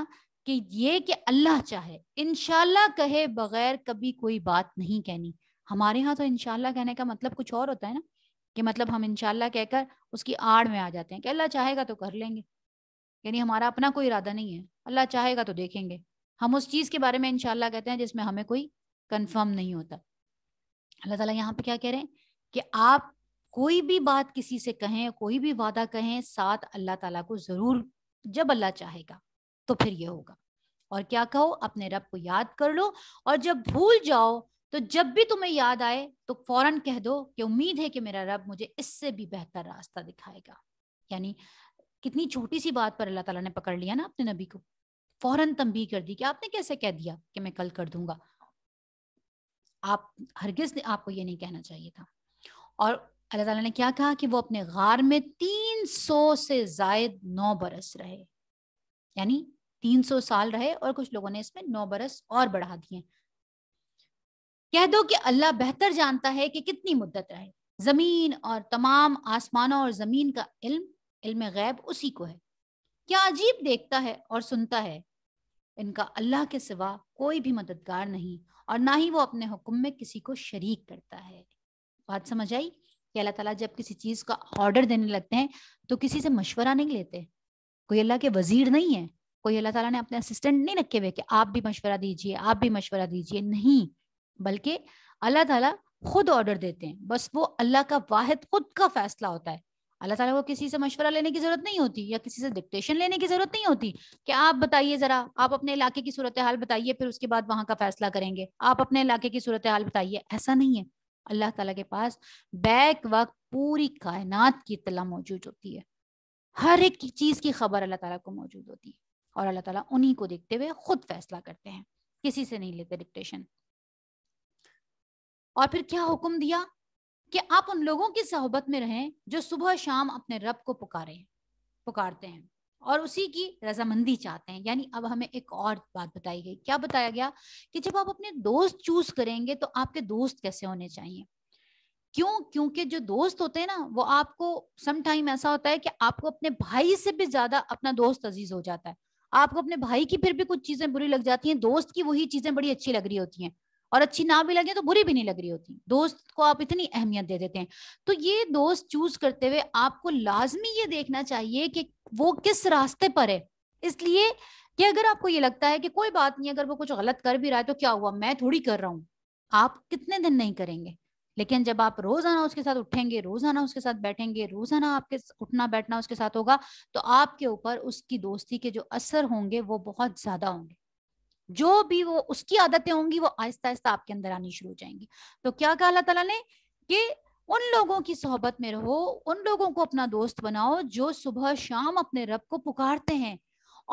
कि ये कि अल्लाह चाहे इनशाला कहे बगैर कभी कोई बात नहीं कहनी हमारे यहाँ तो इनशाला कहने का मतलब कुछ और होता है ना कि मतलब हम इनशाला कहकर उसकी आड़ में आ जाते हैं कि अल्लाह चाहेगा तो कर लेंगे यानी हमारा अपना कोई इरादा नहीं है अल्लाह चाहेगा तो देखेंगे हम उस चीज के बारे में इनशाला कहते हैं जिसमें हमें कोई कन्फर्म नहीं होता अल्लाह ताला यहाँ पे क्या कह रहे हैं कि आप कोई भी बात किसी से कहें कोई भी वादा कहें साथ अल्लाह ताला को जरूर जब अल्लाह चाहेगा तो फिर ये होगा और क्या कहो अपने रब को याद कर लो और जब भूल जाओ तो जब भी तुम्हें याद आए तो फौरन कह दो कि उम्मीद है कि मेरा रब मुझे इससे भी बेहतर रास्ता दिखाएगा यानी कितनी छोटी सी बात पर अल्लाह ताला ने पकड़ लिया ना अपने नबी को फौरन तंबी कर दी कि आपने कैसे कह दिया कि मैं कल कर दूंगा आप हरगिज ने आपको ये नहीं कहना चाहिए था और अल्लाह ताला ने क्या कहा कि वो अपने गार में तीन सौ से जायद नौ बरस रहे यानी तीन सौ साल रहे और कुछ लोगों ने इसमें नौ बरस और बढ़ा दिए कह दो कि अल्लाह बेहतर जानता है कि कितनी मुद्दत रहे जमीन और तमाम आसमानों और जमीन का इल्म इल्म गैब उसी को है क्या अजीब देखता है और सुनता है इनका अल्लाह के सिवा कोई भी मददगार नहीं और ना ही वो अपने हुक्म में किसी को शरीक करता है बात समझ आई कि अल्लाह ताला जब किसी चीज़ का ऑर्डर देने लगते हैं तो किसी से मशवरा नहीं लेते कोई अल्लाह के वजीर नहीं है कोई अल्लाह ताला ने अपने असिस्टेंट नहीं रखे हुए कि आप भी मशवरा दीजिए आप भी मशवरा दीजिए नहीं बल्कि अल्लाह ताला खुद ऑर्डर देते हैं बस वो अल्लाह का वाहिद खुद का फैसला होता है अल्लाह ताला को किसी से मशवरा लेने की जरूरत नहीं होती या किसी से डिक्टेशन लेने की जरूरत नहीं होती कि आप बताइए जरा आप अपने इलाके की सूरत हाल बताइए फिर उसके बाद वहां का फैसला करेंगे आप अपने इलाके की सूरत हाल बताइए ऐसा नहीं है अल्लाह तला के पास बैक वक्त पूरी कायनात की इतला मौजूद होती है हर एक चीज की खबर अल्लाह तला को मौजूद होती है और अल्लाह तला उन्हीं को देखते हुए खुद फैसला करते हैं किसी से नहीं लेते डिक्टेशन और फिर क्या हुक्म दिया कि आप उन लोगों की सहबत में रहें जो सुबह शाम अपने रब को पुकारे पुकारते हैं और उसी की रजामंदी चाहते हैं यानी अब हमें एक और बात बताई गई क्या बताया गया कि जब आप अपने दोस्त चूज करेंगे तो आपके दोस्त कैसे होने चाहिए क्यों क्योंकि जो दोस्त होते हैं ना वो आपको टाइम ऐसा होता है कि आपको अपने भाई से भी ज्यादा अपना दोस्त अजीज हो जाता है आपको अपने भाई की फिर भी कुछ चीजें बुरी लग जाती हैं दोस्त की वही चीजें बड़ी अच्छी लग रही होती हैं और अच्छी ना भी लगे तो बुरी भी नहीं लग रही होती दोस्त को आप इतनी अहमियत दे देते हैं तो ये दोस्त चूज करते हुए आपको लाजमी ये देखना चाहिए कि वो किस रास्ते पर है इसलिए कि अगर आपको ये लगता है कि कोई बात नहीं अगर वो कुछ गलत कर भी रहा है तो क्या हुआ मैं थोड़ी कर रहा हूँ आप कितने दिन नहीं करेंगे लेकिन जब आप रोजाना उसके साथ उठेंगे रोजाना उसके साथ बैठेंगे रोजाना आपके उठना बैठना उसके साथ होगा तो आपके ऊपर उसकी दोस्ती के जो असर होंगे वो बहुत ज्यादा होंगे जो भी वो उसकी आदतें होंगी वो आहिस्ता आहिस्ता आपके अंदर आनी शुरू हो जाएंगी तो क्या कहा अल्लाह तला ने कि उन लोगों की सोहबत में रहो उन लोगों को अपना दोस्त बनाओ जो सुबह शाम अपने रब को पुकारते हैं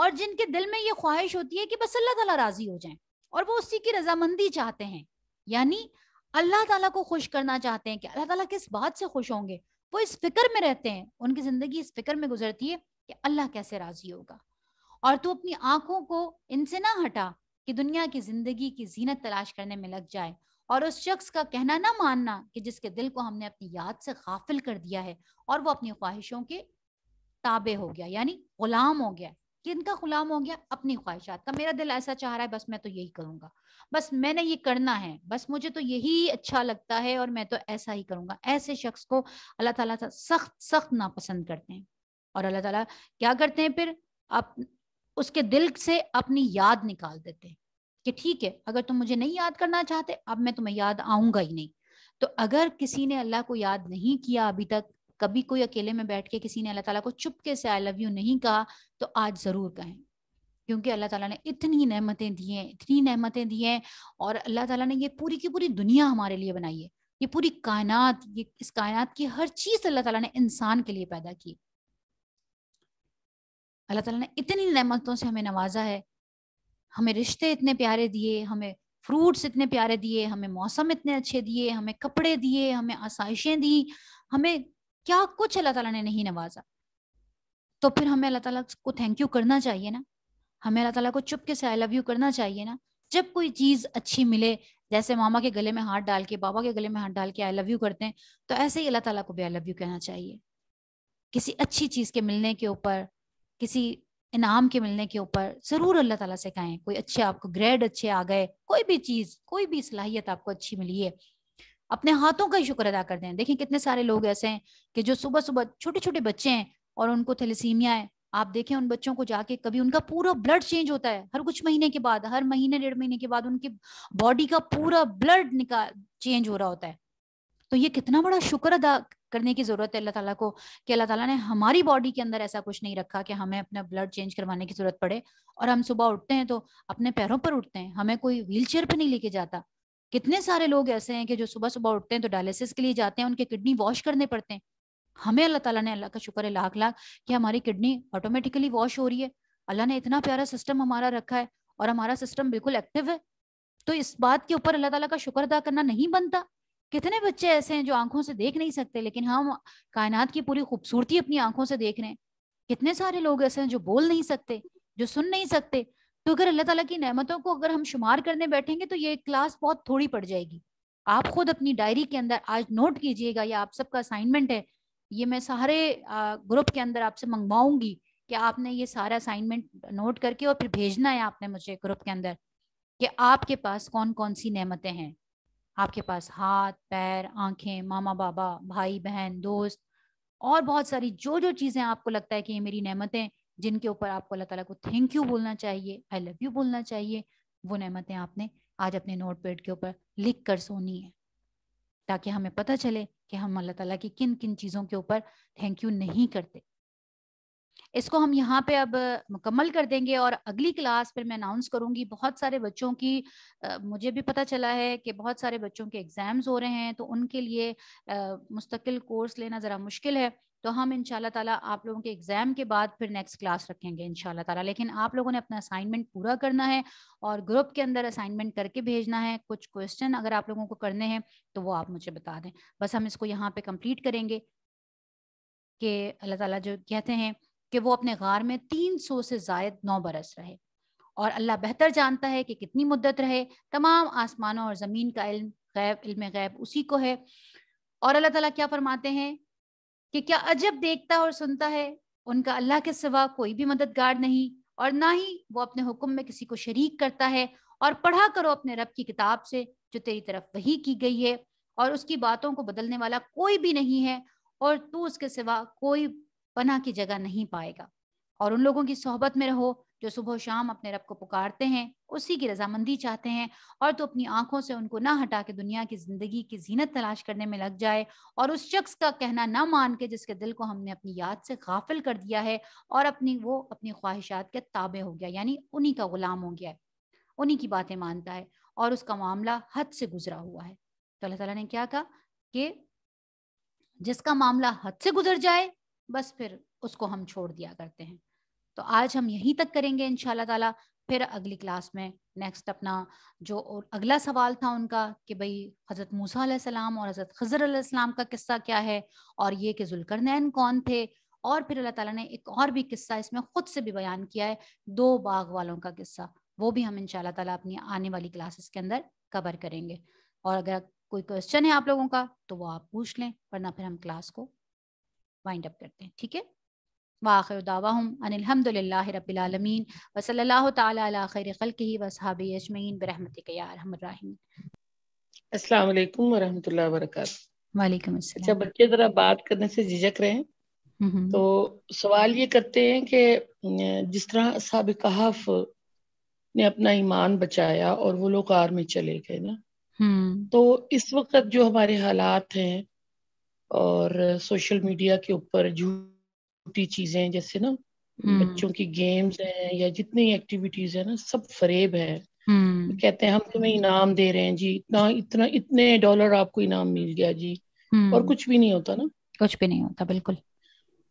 और जिनके दिल में ये ख्वाहिश होती है कि बस अल्लाह तला राजी हो जाए और वो उसी की रजामंदी चाहते हैं यानी अल्लाह तला को खुश करना चाहते हैं कि अल्लाह तला किस बात से खुश होंगे वो इस फिक्र में रहते हैं उनकी जिंदगी इस फिक्र में गुजरती है कि अल्लाह कैसे राजी होगा और तू अपनी आंखों को इनसे ना हटा कि दुनिया की जिंदगी की जीनत तलाश करने में लग जाए और उस शख्स का कहना ना मानना कि जिसके दिल को हमने अपनी याद से गाफिल कर दिया है और वो अपनी ख्वाहिशों के ताबे हो गया यानी गुलाम हो गया किन का गुलाम हो गया अपनी ख्वाहिशात का मेरा दिल ऐसा चाह रहा है बस मैं तो यही करूंगा बस मैंने ये करना है बस मुझे तो यही अच्छा लगता है और मैं तो ऐसा ही करूंगा ऐसे शख्स को अल्लाह ताला सख्त सख्त नापसंद करते हैं और अल्लाह ताला क्या करते हैं फिर उसके दिल से अपनी याद निकाल देते हैं कि ठीक है अगर तुम मुझे नहीं याद करना चाहते अब मैं तुम्हें याद आऊंगा ही नहीं तो अगर किसी ने अल्लाह को याद नहीं किया अभी तक कभी कोई अकेले में बैठ के किसी ने अल्लाह ताला को चुपके से आई लव यू नहीं कहा तो आज जरूर कहें क्योंकि अल्लाह ताला ने इतनी नहमतें दी हैं इतनी नहमतें दी हैं और अल्लाह ताला ने ये पूरी की पूरी दुनिया हमारे लिए बनाई है ये पूरी कायनात ये इस कायनात की हर चीज़ अल्लाह ताला ने इंसान के लिए पैदा की अल्लाह ताला ने इतनी नमतों से हमें नवाजा है हमें रिश्ते इतने प्यारे दिए हमें फ्रूट्स इतने प्यारे दिए हमें मौसम इतने अच्छे दिए हमें कपड़े दिए हमें आसाइशें दी हमें क्या कुछ अल्लाह ताला ने नहीं नवाजा तो फिर हमें अल्लाह ताला को थैंक यू करना चाहिए ना हमें अल्लाह ताला को चुप के से आई लव यू करना चाहिए ना जब कोई चीज़ अच्छी मिले जैसे मामा के गले में हाथ डाल के बाबा के गले में हाथ डाल के आई लव यू करते हैं तो ऐसे ही अल्लाह ताला को भी आई लव यू कहना चाहिए किसी अच्छी चीज़ के मिलने के ऊपर किसी इनाम के मिलने के ऊपर जरूर अल्लाह ताला से कहें कोई अच्छे आपको ग्रेड अच्छे आ गए कोई भी चीज कोई भी सलाहियत आपको अच्छी मिली है अपने हाथों का ही शुक्र अदा कर दें देखें कितने सारे लोग ऐसे हैं कि जो सुबह सुबह छोटे छोटे बच्चे हैं और उनको थेलेसीमिया है आप देखें उन बच्चों को जाके कभी उनका पूरा ब्लड चेंज होता है हर कुछ महीने के बाद हर महीने डेढ़ महीने के बाद उनकी बॉडी का पूरा ब्लड निकाल चेंज हो रहा होता है तो ये कितना बड़ा शुक्र अदा करने की जरूरत है अल्लाह ताला को कि अल्लाह ताला ने हमारी बॉडी के अंदर ऐसा कुछ नहीं रखा कि हमें अपना ब्लड चेंज करवाने की जरूरत पड़े और हम सुबह उठते हैं तो अपने पैरों पर उठते हैं हमें कोई व्हील चेयर पर नहीं लेके जाता कितने सारे लोग ऐसे हैं कि जो सुबह सुबह उठते हैं तो डायलिसिस के लिए जाते हैं उनके किडनी वॉश करने पड़ते हैं हमें अल्लाह ताला ने अल्लाह का शुक्र है लाख लाख कि हमारी किडनी ऑटोमेटिकली वॉश हो रही है अल्लाह ने इतना प्यारा सिस्टम हमारा रखा है और हमारा सिस्टम बिल्कुल एक्टिव है तो इस बात के ऊपर अल्लाह ताला का शुक्र अदा करना नहीं बनता कितने बच्चे ऐसे हैं जो आंखों से देख नहीं सकते लेकिन हम कायनात की पूरी खूबसूरती अपनी आंखों से देख रहे हैं कितने सारे लोग ऐसे हैं जो बोल नहीं सकते जो सुन नहीं सकते तो अगर अल्लाह ताला की नेमतों को अगर हम शुमार करने बैठेंगे तो ये क्लास बहुत थोड़ी पड़ जाएगी आप खुद अपनी डायरी के अंदर आज नोट कीजिएगा या आप सबका असाइनमेंट है ये मैं सारे ग्रुप के अंदर आपसे मंगवाऊंगी कि आपने ये सारा असाइनमेंट नोट करके और फिर भेजना है आपने मुझे ग्रुप के अंदर कि आपके पास कौन कौन सी नेमतें हैं आपके पास हाथ पैर आंखें मामा बाबा भाई बहन दोस्त और बहुत सारी जो जो चीज़ें आपको लगता है कि ये मेरी नेमतें जिनके ऊपर आपको अल्लाह ताला को थैंक यू बोलना चाहिए आई लव यू बोलना चाहिए वो नेमतें आपने आज अपने नोट पैड के ऊपर लिख कर सोनी है ताकि हमें पता चले कि हम अल्लाह ताला की किन किन चीज़ों के ऊपर थैंक यू नहीं करते इसको हम यहाँ पे अब मुकम्मल कर देंगे और अगली क्लास फिर मैं अनाउंस करूंगी बहुत सारे बच्चों की मुझे भी पता चला है कि बहुत सारे बच्चों के एग्ज़ाम्स हो रहे हैं तो उनके लिए मुस्तकिल कोर्स लेना ज़रा मुश्किल है तो हम इन ताला आप लोगों के एग्ज़ाम के बाद फिर नेक्स्ट क्लास रखेंगे इन ताला लेकिन आप लोगों ने अपना असाइनमेंट पूरा करना है और ग्रुप के अंदर असाइनमेंट करके भेजना है कुछ क्वेश्चन अगर आप लोगों को करने हैं तो वो आप मुझे बता दें बस हम इसको यहाँ पे कंप्लीट करेंगे कि अल्लाह ताला जो कहते हैं कि वो अपने गार में तीन सौ से जायद नौ बरस रहे और अल्लाह बेहतर जानता है कि कितनी मुद्दत रहे तमाम आसमानों और ज़मीन का इल्म गैब इल्म गैब उसी को है और अल्लाह ताला क्या फरमाते हैं कि क्या अजब देखता और सुनता है उनका अल्लाह के सिवा कोई भी मददगार नहीं और ना ही वो अपने हुक्म में किसी को शरीक करता है और पढ़ा करो अपने रब की किताब से जो तेरी तरफ वही की गई है और उसकी बातों को बदलने वाला कोई भी नहीं है और तू उसके सिवा कोई पना की जगह नहीं पाएगा और उन लोगों की सोहबत में रहो जो सुबह शाम अपने रब को पुकारते हैं उसी की रजामंदी चाहते हैं और तो अपनी आंखों से उनको ना हटा के दुनिया की जिंदगी की जीनत तलाश करने में लग जाए और उस शख्स का कहना ना मान के जिसके दिल को हमने अपनी याद से गाफिल कर दिया है और अपनी वो अपनी ख्वाहिशात के ताबे हो गया यानी उन्हीं का गुलाम हो गया है उन्हीं की बातें मानता है और उसका मामला हद से गुजरा हुआ है तो अल्लाह तला ने क्या कहा कि जिसका मामला हद से गुजर जाए बस फिर उसको हम छोड़ दिया करते हैं तो आज हम यहीं तक करेंगे इन ताला फिर अगली क्लास में नेक्स्ट अपना जो और अगला सवाल था उनका कि भाई हज़रत मूसा सलाम और हज़रत खजर सलाम का किस्सा क्या है और ये कि जुलकरनैन कौन थे और फिर अल्लाह ताला ने एक और भी किस्सा इसमें खुद से भी बयान किया है दो बाग वालों का किस्सा वो भी हम इन ताला अपनी आने वाली क्लासेस के अंदर कवर करेंगे और अगर कोई क्वेश्चन है आप लोगों का तो वो आप पूछ लें वरना फिर हम क्लास को वाइंड अप करते हैं ठीक है वाखिर दावाहम अनिलहमदिल्ला रबीआलमीन वसल्ला तखिर वसहाब अजमैन बरहमत यारहमरहिम अस्सलाम वालेकुम वालेकुम अच्छा बच्चे जरा बात करने से झिझक रहे हैं हम्म, हम्म। तो सवाल ये करते हैं कि जिस तरह साहब कहफ ने अपना ईमान बचाया और वो लोग कार में चले गए ना हम्म। तो इस वक्त जो हमारे हालात हैं और सोशल मीडिया के ऊपर झूठी चीजें जैसे ना हम्म। बच्चों की गेम्स हैं या जितनी एक्टिविटीज है ना सब फरेब है हम्म। कहते हैं हम तुम्हें इनाम दे रहे हैं जी इतना इतना इतने डॉलर आपको इनाम मिल गया जी हम्म। और कुछ भी नहीं होता ना कुछ भी नहीं होता बिल्कुल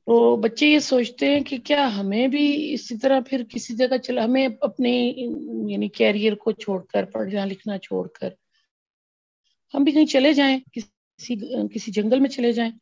तो बच्चे ये सोचते हैं कि क्या हमें भी इसी तरह फिर किसी जगह चला हमें अपने यानी कैरियर को छोड़कर पढ़ना लिखना छोड़कर हम भी कहीं चले जाएं किसी किसी किसी जंगल में चले जाएं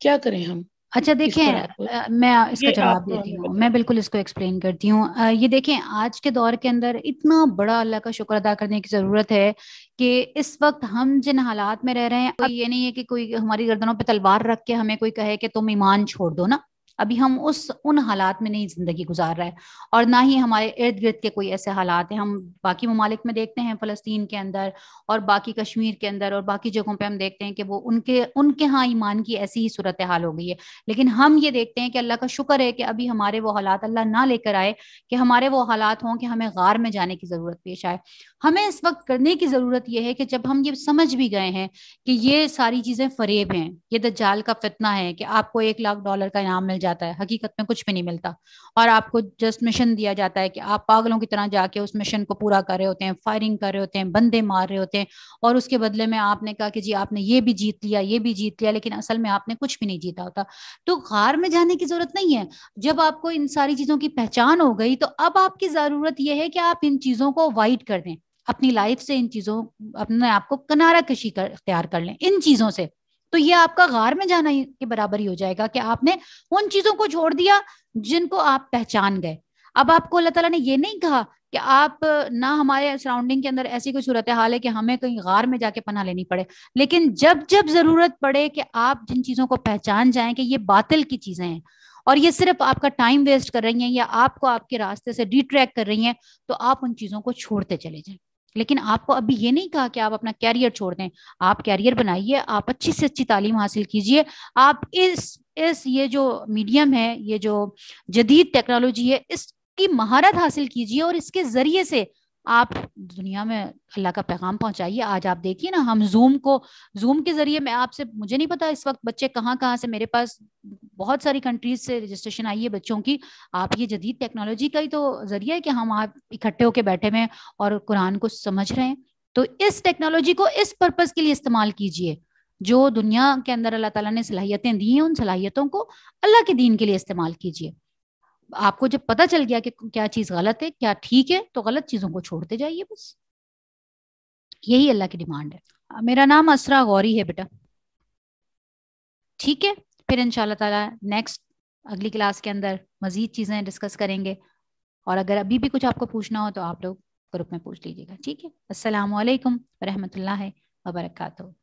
क्या करें हम अच्छा देखें मैं इसका जवाब देती हूँ मैं बिल्कुल इसको एक्सप्लेन करती हूँ ये देखें आज के दौर के अंदर इतना बड़ा अल्लाह का शुक्र अदा करने की ज़रूरत है कि इस वक्त हम जिन हालात में रह रहे हैं ये नहीं है कि कोई हमारी गर्दनों पर तलवार रख के हमें कोई कहे कि तुम ईमान छोड़ दो ना अभी हम उस उन हालात में नहीं जिंदगी गुजार रहे और ना ही हमारे इर्द गिर्द के कोई ऐसे हालात हैं हम बाकी ममालिक में देखते हैं फलस्तीन के अंदर और बाकी कश्मीर के अंदर और बाकी जगहों पर हम देखते हैं कि वो उनके उनके यहाँ ईमान की ऐसी ही सूरत हाल हो गई है लेकिन हम ये देखते हैं कि अल्लाह का शुक्र है कि अभी हमारे वो हालात अल्लाह ना लेकर आए कि हमारे वो हालात हों कि हमें गार में जाने की जरूरत पेश आए हमें इस वक्त करने की जरूरत यह है कि जब हम ये समझ भी गए हैं कि ये सारी चीजें फरेब हैं ये दज्जाल का फितना है कि आपको एक लाख डॉलर का इनाम मिल जाता है हकीकत में कुछ भी नहीं मिलता और आपको जस्ट मिशन दिया जाता है कि आप पागलों की तरह जाके उस मिशन को पूरा कर रहे होते हैं फायरिंग कर रहे होते हैं बंदे मार रहे होते हैं और उसके बदले में आपने कहा कि जी आपने ये भी जीत लिया ये भी जीत लिया लेकिन असल में आपने कुछ भी नहीं जीता होता तो गार में जाने की जरूरत नहीं है जब आपको इन सारी चीजों की पहचान हो गई तो अब आपकी जरूरत यह है कि आप इन चीजों को अवॉइड कर दें अपनी लाइफ से इन चीजों अपने आप को किनारा कशी कर अख्तियार कर लें इन चीजों से तो ये आपका गार में जाना के बराबर ही हो जाएगा कि आपने उन चीजों को छोड़ दिया जिनको आप पहचान गए अब आपको अल्लाह तला ने यह नहीं कहा कि आप ना हमारे सराउंडिंग के अंदर ऐसी कोई सूरत हाल है कि हमें कहीं गार में जाके पना लेनी पड़े लेकिन जब जब जरूरत पड़े कि आप जिन चीजों को पहचान जाए कि ये बातिल की चीजें हैं और ये सिर्फ आपका टाइम वेस्ट कर रही हैं या आपको आपके रास्ते से डिट्रैक कर रही हैं तो आप उन चीजों को छोड़ते चले जाएं लेकिन आपको अभी ये नहीं कहा कि आप अपना कैरियर छोड़ दें आप कैरियर बनाइए आप अच्छी से अच्छी तालीम हासिल कीजिए आप इस इस ये जो मीडियम है ये जो जदीद टेक्नोलॉजी है इसकी महारत हासिल कीजिए और इसके जरिए से आप दुनिया में अल्लाह का पैगाम पहुंचाइए आज आप देखिए ना हम जूम को जूम के जरिए मैं आपसे मुझे नहीं पता इस वक्त बच्चे कहाँ कहाँ से मेरे पास बहुत सारी कंट्रीज से रजिस्ट्रेशन आई है बच्चों की आप ये जदीद टेक्नोलॉजी का ही तो जरिया है कि हम आप इकट्ठे होके बैठे हुए और कुरान को समझ रहे हैं तो इस टेक्नोलॉजी को इस पर्पज के लिए इस्तेमाल कीजिए जो दुनिया के अंदर अल्लाह ताला ने सलाहियतें दी हैं उन सलाहियतों को अल्लाह के दीन के लिए इस्तेमाल कीजिए आपको जब पता चल गया कि क्या चीज गलत है क्या ठीक है तो गलत चीजों को छोड़ते जाइए बस यही अल्लाह की डिमांड है मेरा नाम असरा गौरी है बेटा ठीक है फिर इन ताला नेक्स्ट अगली क्लास के अंदर मजीद चीज़ें डिस्कस करेंगे और अगर अभी भी कुछ आपको पूछना हो तो आप लोग ग्रुप में पूछ लीजिएगा ठीक है असलकम वरहमल वबरकू